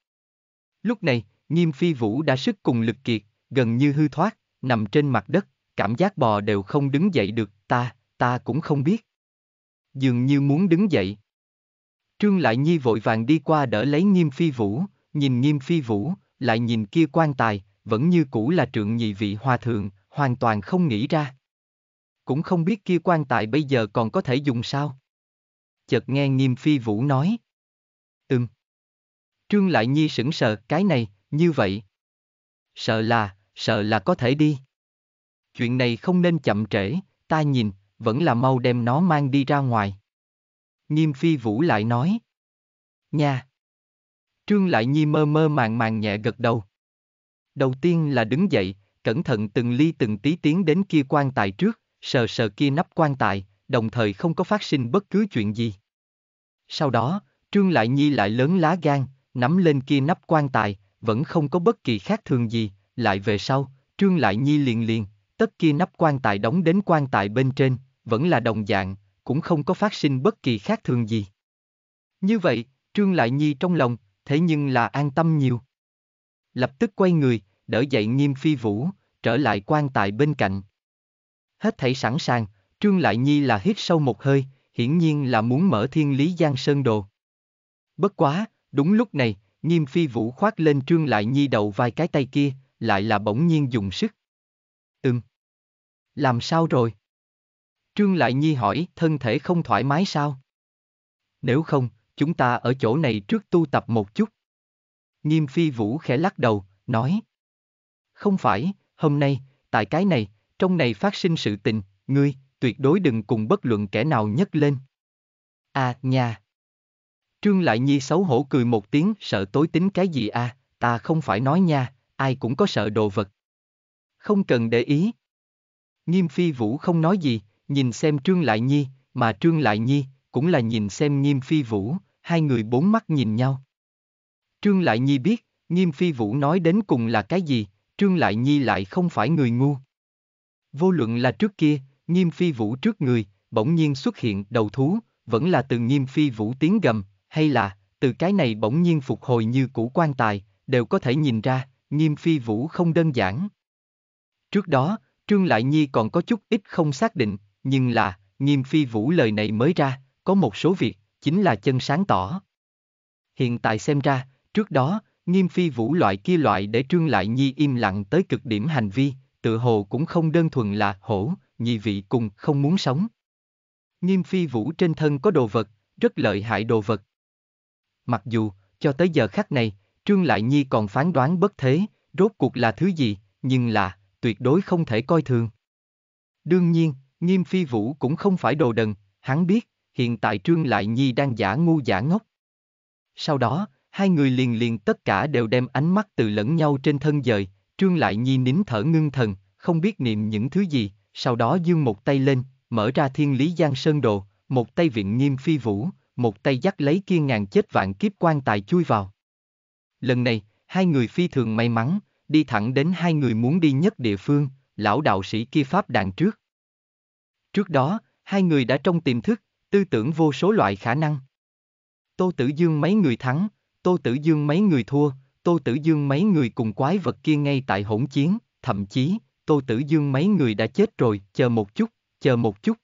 S1: Lúc này, Nghiêm Phi Vũ đã sức cùng lực kiệt, gần như hư thoát, nằm trên mặt đất, cảm giác bò đều không đứng dậy được, ta, ta cũng không biết. Dường như muốn đứng dậy, Trương Lại Nhi vội vàng đi qua đỡ lấy Nghiêm Phi Vũ, nhìn Nghiêm Phi Vũ, lại nhìn kia quan tài, vẫn như cũ là trượng nhị vị hòa thượng, hoàn toàn không nghĩ ra. Cũng không biết kia quan tài bây giờ còn có thể dùng sao. Chợt nghe Nghiêm Phi Vũ nói. Ừm. Trương Lại Nhi sững sờ cái này, như vậy. Sợ là, sợ là có thể đi. Chuyện này không nên chậm trễ, ta nhìn, vẫn là mau đem nó mang đi ra ngoài. Nghiêm phi vũ lại nói. nha. Trương lại nhi mơ mơ màng màng nhẹ gật đầu. Đầu tiên là đứng dậy, cẩn thận từng ly từng tí tiến đến kia quan tài trước, sờ sờ kia nắp quan tài, đồng thời không có phát sinh bất cứ chuyện gì. Sau đó, Trương Lại Nhi lại lớn lá gan, nắm lên kia nắp quan tài, vẫn không có bất kỳ khác thường gì, lại về sau, Trương Lại Nhi liền liền, tất kia nắp quan tài đóng đến quan tài bên trên, vẫn là đồng dạng, cũng không có phát sinh bất kỳ khác thường gì. Như vậy, Trương Lại Nhi trong lòng, thế nhưng là an tâm nhiều. Lập tức quay người, đỡ dậy nghiêm phi vũ, trở lại quan tài bên cạnh. Hết thảy sẵn sàng, Trương Lại Nhi là hít sâu một hơi, hiển nhiên là muốn mở thiên lý giang sơn đồ. Bất quá, đúng lúc này, nghiêm phi vũ khoác lên Trương Lại Nhi đầu vai cái tay kia, lại là bỗng nhiên dùng sức. Ừm. Làm sao rồi? Trương Lại Nhi hỏi, thân thể không thoải mái sao? Nếu không, chúng ta ở chỗ này trước tu tập một chút. Nghiêm Phi Vũ khẽ lắc đầu, nói. Không phải, hôm nay, tại cái này, trong này phát sinh sự tình, ngươi, tuyệt đối đừng cùng bất luận kẻ nào nhấc lên. À, nha. Trương Lại Nhi xấu hổ cười một tiếng, sợ tối tính cái gì à, ta không phải nói nha, ai cũng có sợ đồ vật. Không cần để ý. Nghiêm Phi Vũ không nói gì, nhìn xem Trương Lại Nhi, mà Trương Lại Nhi cũng là nhìn xem Nghiêm Phi Vũ, hai người bốn mắt nhìn nhau. Trương Lại Nhi biết, Nghiêm Phi Vũ nói đến cùng là cái gì, Trương Lại Nhi lại không phải người ngu. Vô luận là trước kia, Nghiêm Phi Vũ trước người, bỗng nhiên xuất hiện đầu thú, vẫn là từ Nghiêm Phi Vũ tiếng gầm, hay là từ cái này bỗng nhiên phục hồi như cũ quan tài, đều có thể nhìn ra, Nghiêm Phi Vũ không đơn giản. Trước đó, Trương Lại Nhi còn có chút ít không xác định, nhưng là, nghiêm phi vũ lời này mới ra, có một số việc, chính là chân sáng tỏ. Hiện tại xem ra, trước đó, nghiêm phi vũ loại kia loại để trương lại nhi im lặng tới cực điểm hành vi, tự hồ cũng không đơn thuần là hổ, nhị vị cùng không muốn sống. Nghiêm phi vũ trên thân có đồ vật, rất lợi hại đồ vật. Mặc dù, cho tới giờ khắc này, Trương Lại Nhi còn phán đoán bất thế, rốt cuộc là thứ gì, nhưng là, tuyệt đối không thể coi thường. Đương nhiên, Nghiêm Phi Vũ cũng không phải đồ đần, hắn biết, hiện tại Trương Lại Nhi đang giả ngu giả ngốc. Sau đó, hai người liền liền tất cả đều đem ánh mắt từ lẫn nhau trên thân dời, Trương Lại Nhi nín thở ngưng thần, không biết niệm những thứ gì, sau đó dương một tay lên, mở ra thiên lý giang sơn đồ, một tay viện Nghiêm Phi Vũ, một tay dắt lấy kia ngàn chết vạn kiếp quan tài chui vào. Lần này, hai người phi thường may mắn, đi thẳng đến hai người muốn đi nhất địa phương, lão đạo sĩ kia pháp đàn trước. Trước đó, hai người đã trong tiềm thức, tư tưởng vô số loại khả năng. Tô Tử Dương mấy người thắng, Tô Tử Dương mấy người thua, Tô Tử Dương mấy người cùng quái vật kia ngay tại hỗn chiến, thậm chí, Tô Tử Dương mấy người đã chết rồi, chờ một chút, chờ một chút.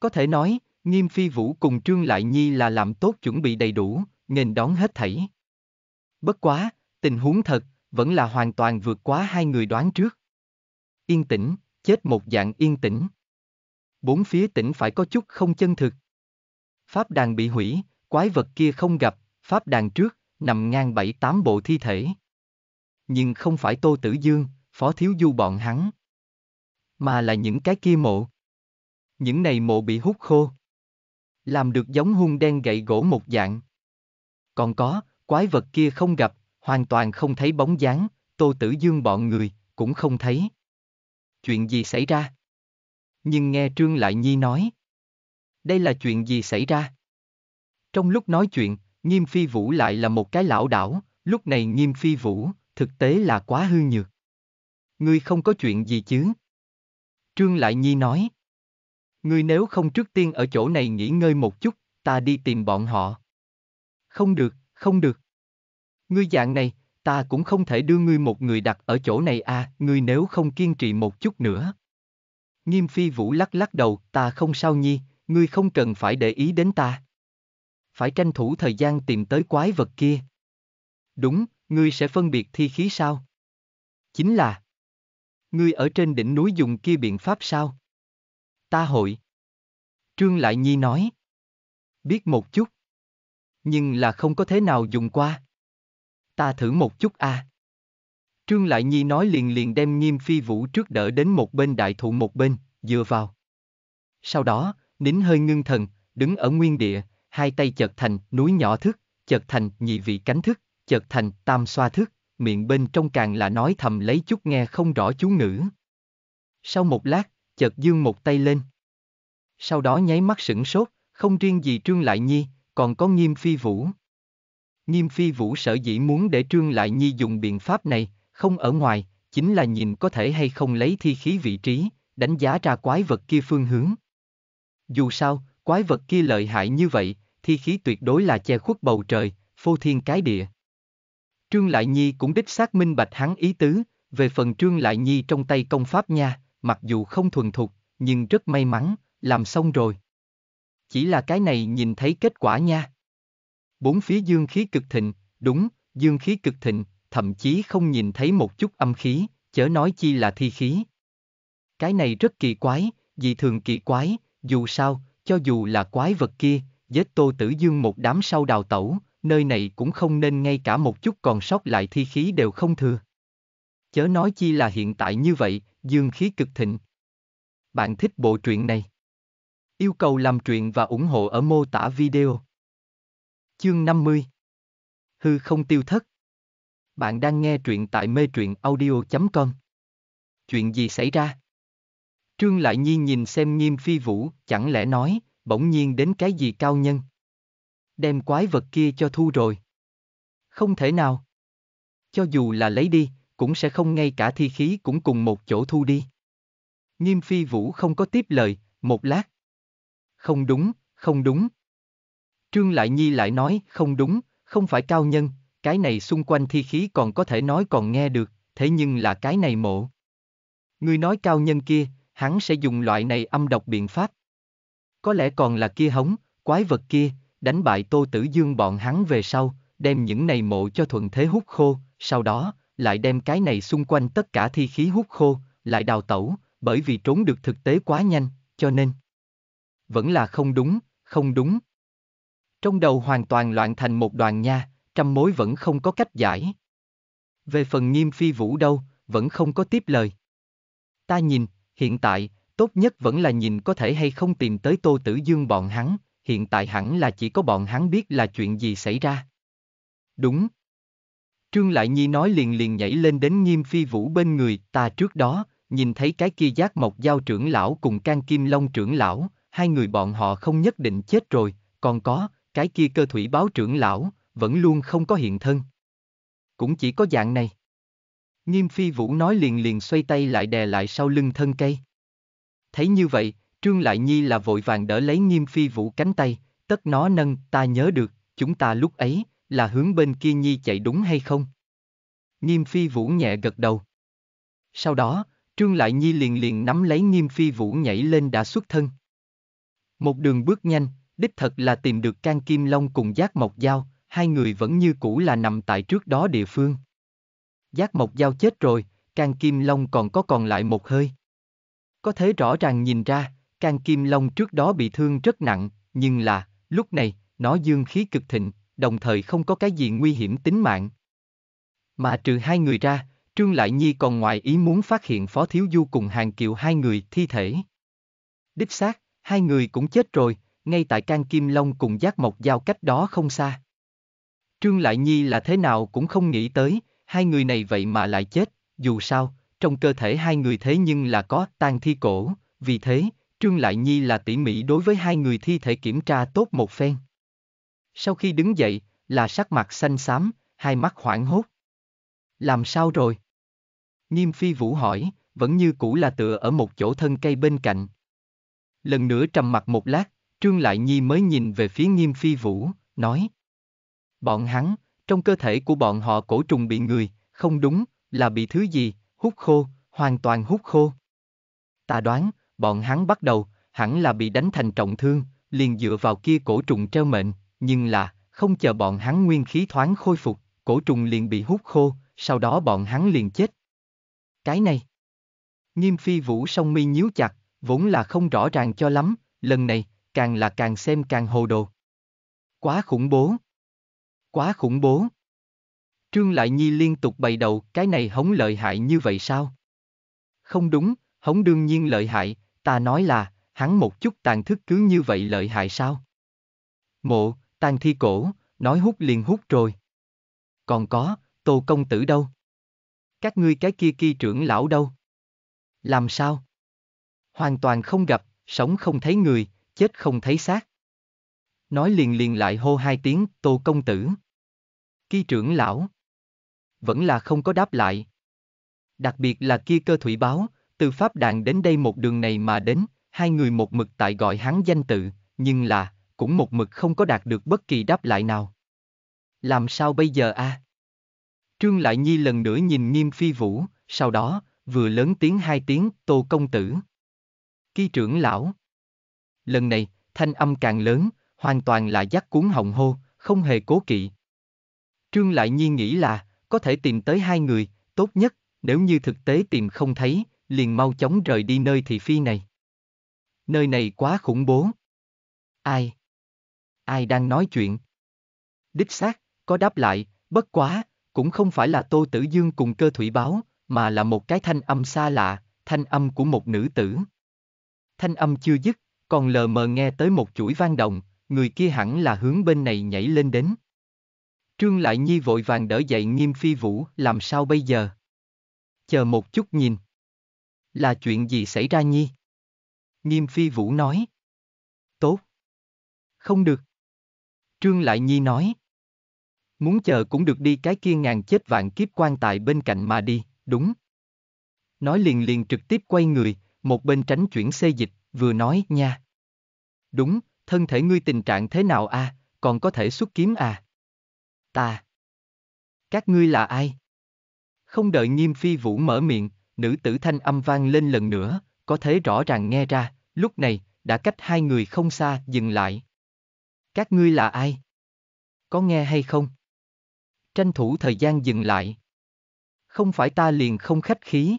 S1: Có thể nói, Nghiêm Phi Vũ cùng Trương Lại Nhi là làm tốt chuẩn bị đầy đủ, nghênh đón hết thảy. Bất quá, tình huống thật, vẫn là hoàn toàn vượt quá hai người đoán trước. Yên tĩnh, chết một dạng yên tĩnh bốn phía tỉnh phải có chút không chân thực. Pháp đàn bị hủy, quái vật kia không gặp, pháp đàn trước, nằm ngang bảy tám bộ thi thể. Nhưng không phải Tô Tử Dương, Phó Thiếu Du bọn hắn. Mà là những cái kia mộ. Những này mộ bị hút khô. Làm được giống hung đen gậy gỗ một dạng. Còn có, quái vật kia không gặp, hoàn toàn không thấy bóng dáng, Tô Tử Dương bọn người, cũng không thấy. Chuyện gì xảy ra? nhưng nghe Trương Lại Nhi nói. Đây là chuyện gì xảy ra? Trong lúc nói chuyện, Nghiêm Phi Vũ lại là một cái lão đảo, lúc này Nghiêm Phi Vũ, thực tế là quá hư nhược. Ngươi không có chuyện gì chứ? Trương Lại Nhi nói. Ngươi nếu không trước tiên ở chỗ này nghỉ ngơi một chút, ta đi tìm bọn họ. Không được, không được. Ngươi dạng này, ta cũng không thể đưa ngươi một người đặt ở chỗ này à, ngươi nếu không kiên trì một chút nữa, Nghiêm phi vũ lắc lắc đầu, ta không sao nhi, ngươi không cần phải để ý đến ta. Phải tranh thủ thời gian tìm tới quái vật kia. Đúng, ngươi sẽ phân biệt thi khí sao? Chính là. Ngươi ở trên đỉnh núi dùng kia biện pháp sao? Ta hội. Trương Lại Nhi nói. Biết một chút. Nhưng là không có thế nào dùng qua. Ta thử một chút à. Trương Lại Nhi nói liền liền đem Nghiêm Phi Vũ trước đỡ đến một bên đại thụ một bên, dựa vào. Sau đó, nín hơi ngưng thần, đứng ở nguyên địa, hai tay chợt thành núi nhỏ thức, chợt thành nhị vị cánh thức, chợt thành tam xoa thức, miệng bên trong càng là nói thầm lấy chút nghe không rõ chú ngữ. Sau một lát, chợt dương một tay lên. Sau đó nháy mắt sửng sốt, không riêng gì Trương Lại Nhi, còn có Nghiêm Phi Vũ. Nghiêm Phi Vũ sở dĩ muốn để Trương Lại Nhi dùng biện pháp này, không ở ngoài, chính là nhìn có thể hay không lấy thi khí vị trí, đánh giá ra quái vật kia phương hướng. Dù sao, quái vật kia lợi hại như vậy, thi khí tuyệt đối là che khuất bầu trời, phô thiên cái địa. Trương Lại Nhi cũng đích xác minh bạch hắn ý tứ, về phần Trương Lại Nhi trong tay công pháp nha, mặc dù không thuần thục, nhưng rất may mắn, làm xong rồi. Chỉ là cái này nhìn thấy kết quả nha. Bốn phía dương khí cực thịnh, đúng, dương khí cực thịnh, thậm chí không nhìn thấy một chút âm khí, chớ nói chi là thi khí. Cái này rất kỳ quái, dị thường kỳ quái, dù sao, cho dù là quái vật kia, giết tô tử dương một đám sau đào tẩu, nơi này cũng không nên ngay cả một chút còn sót lại thi khí đều không thừa. Chớ nói chi là hiện tại như vậy, dương khí cực thịnh. Bạn thích bộ truyện này? Yêu cầu làm truyện và ủng hộ ở mô tả video. Chương 50 Hư không tiêu thất bạn đang nghe truyện tại mê truyện audio.com. Chuyện gì xảy ra? Trương Lại Nhi nhìn xem nghiêm phi vũ, chẳng lẽ nói, bỗng nhiên đến cái gì cao nhân? Đem quái vật kia cho thu rồi. Không thể nào. Cho dù là lấy đi, cũng sẽ không ngay cả thi khí cũng cùng một chỗ thu đi. Nghiêm phi vũ không có tiếp lời, một lát. Không đúng, không đúng. Trương Lại Nhi lại nói, không đúng, không phải cao nhân, cái này xung quanh thi khí còn có thể nói còn nghe được, thế nhưng là cái này mộ. người nói cao nhân kia, hắn sẽ dùng loại này âm độc biện pháp. Có lẽ còn là kia hống, quái vật kia, đánh bại Tô Tử Dương bọn hắn về sau, đem những này mộ cho thuận thế hút khô, sau đó, lại đem cái này xung quanh tất cả thi khí hút khô, lại đào tẩu, bởi vì trốn được thực tế quá nhanh, cho nên. Vẫn là không đúng, không đúng. Trong đầu hoàn toàn loạn thành một đoàn nha, trăm mối vẫn không có cách giải. Về phần nghiêm phi vũ đâu, vẫn không có tiếp lời. Ta nhìn, hiện tại, tốt nhất vẫn là nhìn có thể hay không tìm tới Tô Tử Dương bọn hắn, hiện tại hẳn là chỉ có bọn hắn biết là chuyện gì xảy ra. Đúng. Trương Lại Nhi nói liền liền nhảy lên đến nghiêm phi vũ bên người, ta trước đó, nhìn thấy cái kia giác mộc giao trưởng lão cùng can kim long trưởng lão, hai người bọn họ không nhất định chết rồi, còn có, cái kia cơ thủy báo trưởng lão, vẫn luôn không có hiện thân. Cũng chỉ có dạng này. Nghiêm phi vũ nói liền liền xoay tay lại đè lại sau lưng thân cây. Thấy như vậy, Trương Lại Nhi là vội vàng đỡ lấy nghiêm phi vũ cánh tay, tất nó nâng, ta nhớ được, chúng ta lúc ấy, là hướng bên kia Nhi chạy đúng hay không? Nghiêm phi vũ nhẹ gật đầu. Sau đó, Trương Lại Nhi liền liền nắm lấy nghiêm phi vũ nhảy lên đã xuất thân. Một đường bước nhanh, đích thật là tìm được can kim long cùng giác mộc dao, hai người vẫn như cũ là nằm tại trước đó địa phương. Giác Mộc Giao chết rồi, Càng Kim Long còn có còn lại một hơi. Có thể rõ ràng nhìn ra, Càng Kim Long trước đó bị thương rất nặng, nhưng là, lúc này, nó dương khí cực thịnh, đồng thời không có cái gì nguy hiểm tính mạng. Mà trừ hai người ra, Trương Lại Nhi còn ngoài ý muốn phát hiện Phó Thiếu Du cùng Hàng kiệu hai người thi thể. Đích xác, hai người cũng chết rồi, ngay tại Can Kim Long cùng Giác Mộc Giao cách đó không xa. Trương Lại Nhi là thế nào cũng không nghĩ tới, hai người này vậy mà lại chết, dù sao, trong cơ thể hai người thế nhưng là có tan thi cổ, vì thế, Trương Lại Nhi là tỉ mỉ đối với hai người thi thể kiểm tra tốt một phen. Sau khi đứng dậy, là sắc mặt xanh xám, hai mắt hoảng hốt. Làm sao rồi? Nghiêm Phi Vũ hỏi, vẫn như cũ là tựa ở một chỗ thân cây bên cạnh. Lần nữa trầm mặt một lát, Trương Lại Nhi mới nhìn về phía Nghiêm Phi Vũ, nói, Bọn hắn, trong cơ thể của bọn họ cổ trùng bị người, không đúng, là bị thứ gì, hút khô, hoàn toàn hút khô. Ta đoán, bọn hắn bắt đầu, hẳn là bị đánh thành trọng thương, liền dựa vào kia cổ trùng treo mệnh, nhưng là, không chờ bọn hắn nguyên khí thoáng khôi phục, cổ trùng liền bị hút khô, sau đó bọn hắn liền chết. Cái này. Nghiêm phi vũ song mi nhíu chặt, vốn là không rõ ràng cho lắm, lần này, càng là càng xem càng hồ đồ. Quá khủng bố. Quá khủng bố. Trương Lại Nhi liên tục bày đầu, cái này hống lợi hại như vậy sao? Không đúng, hống đương nhiên lợi hại, ta nói là, hắn một chút tàn thức cứ như vậy lợi hại sao? Mộ, tàn thi cổ, nói hút liền hút rồi. Còn có, tô công tử đâu? Các ngươi cái kia kia trưởng lão đâu? Làm sao? Hoàn toàn không gặp, sống không thấy người, chết không thấy xác. Nói liền liền lại hô hai tiếng, tô công tử. Ki trưởng lão. Vẫn là không có đáp lại. Đặc biệt là kia cơ thủy báo, từ Pháp Đạn đến đây một đường này mà đến, hai người một mực tại gọi hắn danh tự, nhưng là, cũng một mực không có đạt được bất kỳ đáp lại nào. Làm sao bây giờ a? À? Trương Lại Nhi lần nữa nhìn nghiêm phi vũ, sau đó, vừa lớn tiếng hai tiếng, tô công tử. Ki trưởng lão. Lần này, thanh âm càng lớn, hoàn toàn là giác cuốn hồng hô, không hề cố kỵ, Trương Lại Nhi nghĩ là, có thể tìm tới hai người, tốt nhất, nếu như thực tế tìm không thấy, liền mau chóng rời đi nơi thị phi này. Nơi này quá khủng bố. Ai? Ai đang nói chuyện? Đích xác, có đáp lại, bất quá, cũng không phải là Tô Tử Dương cùng cơ thủy báo, mà là một cái thanh âm xa lạ, thanh âm của một nữ tử. Thanh âm chưa dứt, còn lờ mờ nghe tới một chuỗi vang động, người kia hẳn là hướng bên này nhảy lên đến. Trương Lại Nhi vội vàng đỡ dậy nghiêm phi vũ, làm sao bây giờ? Chờ một chút nhìn. Là chuyện gì xảy ra Nhi? Nghiêm phi vũ nói. Tốt. Không được. Trương Lại Nhi nói. Muốn chờ cũng được đi cái kia ngàn chết vạn kiếp quan tài bên cạnh mà đi, đúng. Nói liền liền trực tiếp quay người, một bên tránh chuyển xê dịch, vừa nói nha. Đúng, thân thể ngươi tình trạng thế nào a à? còn có thể xuất kiếm à? ta. Các ngươi là ai? Không đợi nghiêm phi vũ mở miệng, nữ tử thanh âm vang lên lần nữa, có thể rõ ràng nghe ra, lúc này, đã cách hai người không xa dừng lại. Các ngươi là ai? Có nghe hay không? Tranh thủ thời gian dừng lại. Không phải ta liền không khách khí.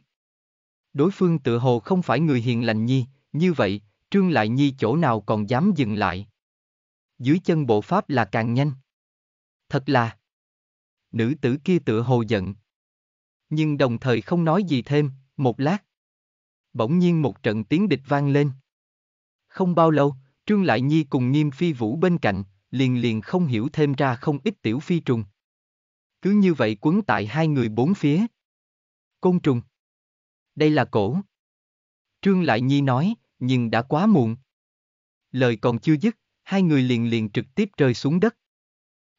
S1: Đối phương tự hồ không phải người hiền lành nhi, như vậy, Trương Lại Nhi chỗ nào còn dám dừng lại. Dưới chân bộ pháp là càng nhanh thật là. Nữ tử kia tựa hồ giận. Nhưng đồng thời không nói gì thêm, một lát. Bỗng nhiên một trận tiếng địch vang lên. Không bao lâu, Trương Lại Nhi cùng Nghiêm Phi Vũ bên cạnh, liền liền không hiểu thêm ra không ít tiểu phi trùng. Cứ như vậy quấn tại hai người bốn phía. Côn trùng. Đây là cổ. Trương Lại Nhi nói, nhưng đã quá muộn. Lời còn chưa dứt, hai người liền liền trực tiếp rơi xuống đất.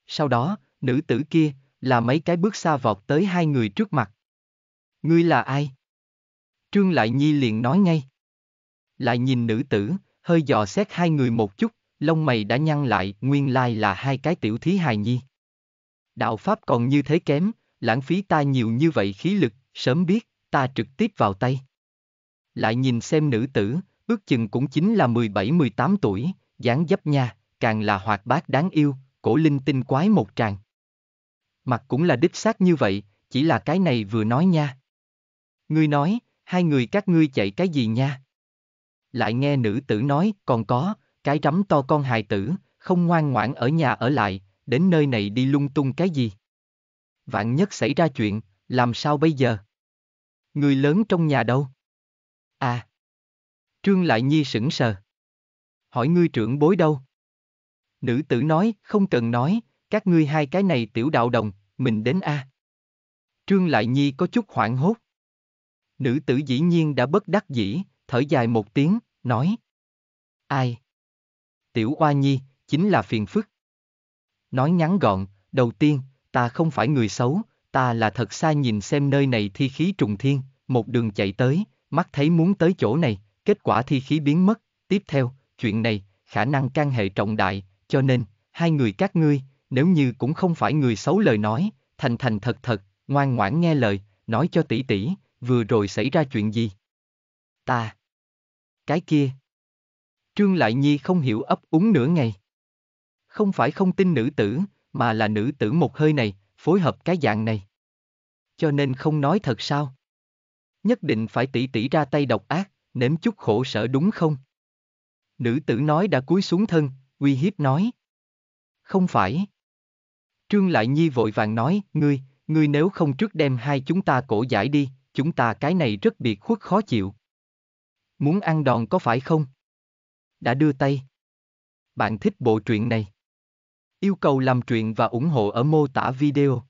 S1: Sau đó, nữ tử kia, là mấy cái bước xa vọt tới hai người trước mặt. Ngươi là ai? Trương Lại Nhi liền nói ngay. Lại nhìn nữ tử, hơi dò xét hai người một chút, lông mày đã nhăn lại, nguyên lai là hai cái tiểu thí hài nhi. Đạo Pháp còn như thế kém, lãng phí ta nhiều như vậy khí lực, sớm biết, ta trực tiếp vào tay. Lại nhìn xem nữ tử, ước chừng cũng chính là 17-18 tuổi, dáng dấp nha, càng là hoạt bát đáng yêu, cổ linh tinh quái một tràng. Mặt cũng là đích xác như vậy, chỉ là cái này vừa nói nha. Ngươi nói, hai người các ngươi chạy cái gì nha? Lại nghe nữ tử nói, còn có, cái rắm to con hài tử, không ngoan ngoãn ở nhà ở lại, đến nơi này đi lung tung cái gì? Vạn nhất xảy ra chuyện, làm sao bây giờ? Người lớn trong nhà đâu? À! Trương Lại Nhi sững sờ. Hỏi ngươi trưởng bối đâu? Nữ tử nói, không cần nói, các ngươi hai cái này tiểu đạo đồng, mình đến a. Trương Lại Nhi có chút hoảng hốt. Nữ tử dĩ nhiên đã bất đắc dĩ, thở dài một tiếng, nói. Ai? Tiểu Oa Nhi, chính là phiền phức. Nói ngắn gọn, đầu tiên, ta không phải người xấu, ta là thật xa nhìn xem nơi này thi khí trùng thiên, một đường chạy tới, mắt thấy muốn tới chỗ này, kết quả thi khí biến mất, tiếp theo, chuyện này, khả năng can hệ trọng đại, cho nên, hai người các ngươi, nếu như cũng không phải người xấu lời nói, thành thành thật thật, ngoan ngoãn nghe lời, nói cho tỷ tỷ, vừa rồi xảy ra chuyện gì? Ta. Cái kia. Trương Lại Nhi không hiểu ấp úng nửa ngày. Không phải không tin nữ tử, mà là nữ tử một hơi này, phối hợp cái dạng này. Cho nên không nói thật sao? Nhất định phải tỷ tỷ ra tay độc ác, nếm chút khổ sở đúng không? Nữ tử nói đã cúi xuống thân, uy hiếp nói. Không phải. Trương Lại Nhi vội vàng nói, ngươi, ngươi nếu không trước đem hai chúng ta cổ giải đi, chúng ta cái này rất biệt khuất khó chịu. Muốn ăn đòn có phải không? Đã đưa tay. Bạn thích bộ truyện này? Yêu cầu làm truyện và ủng hộ ở mô tả video.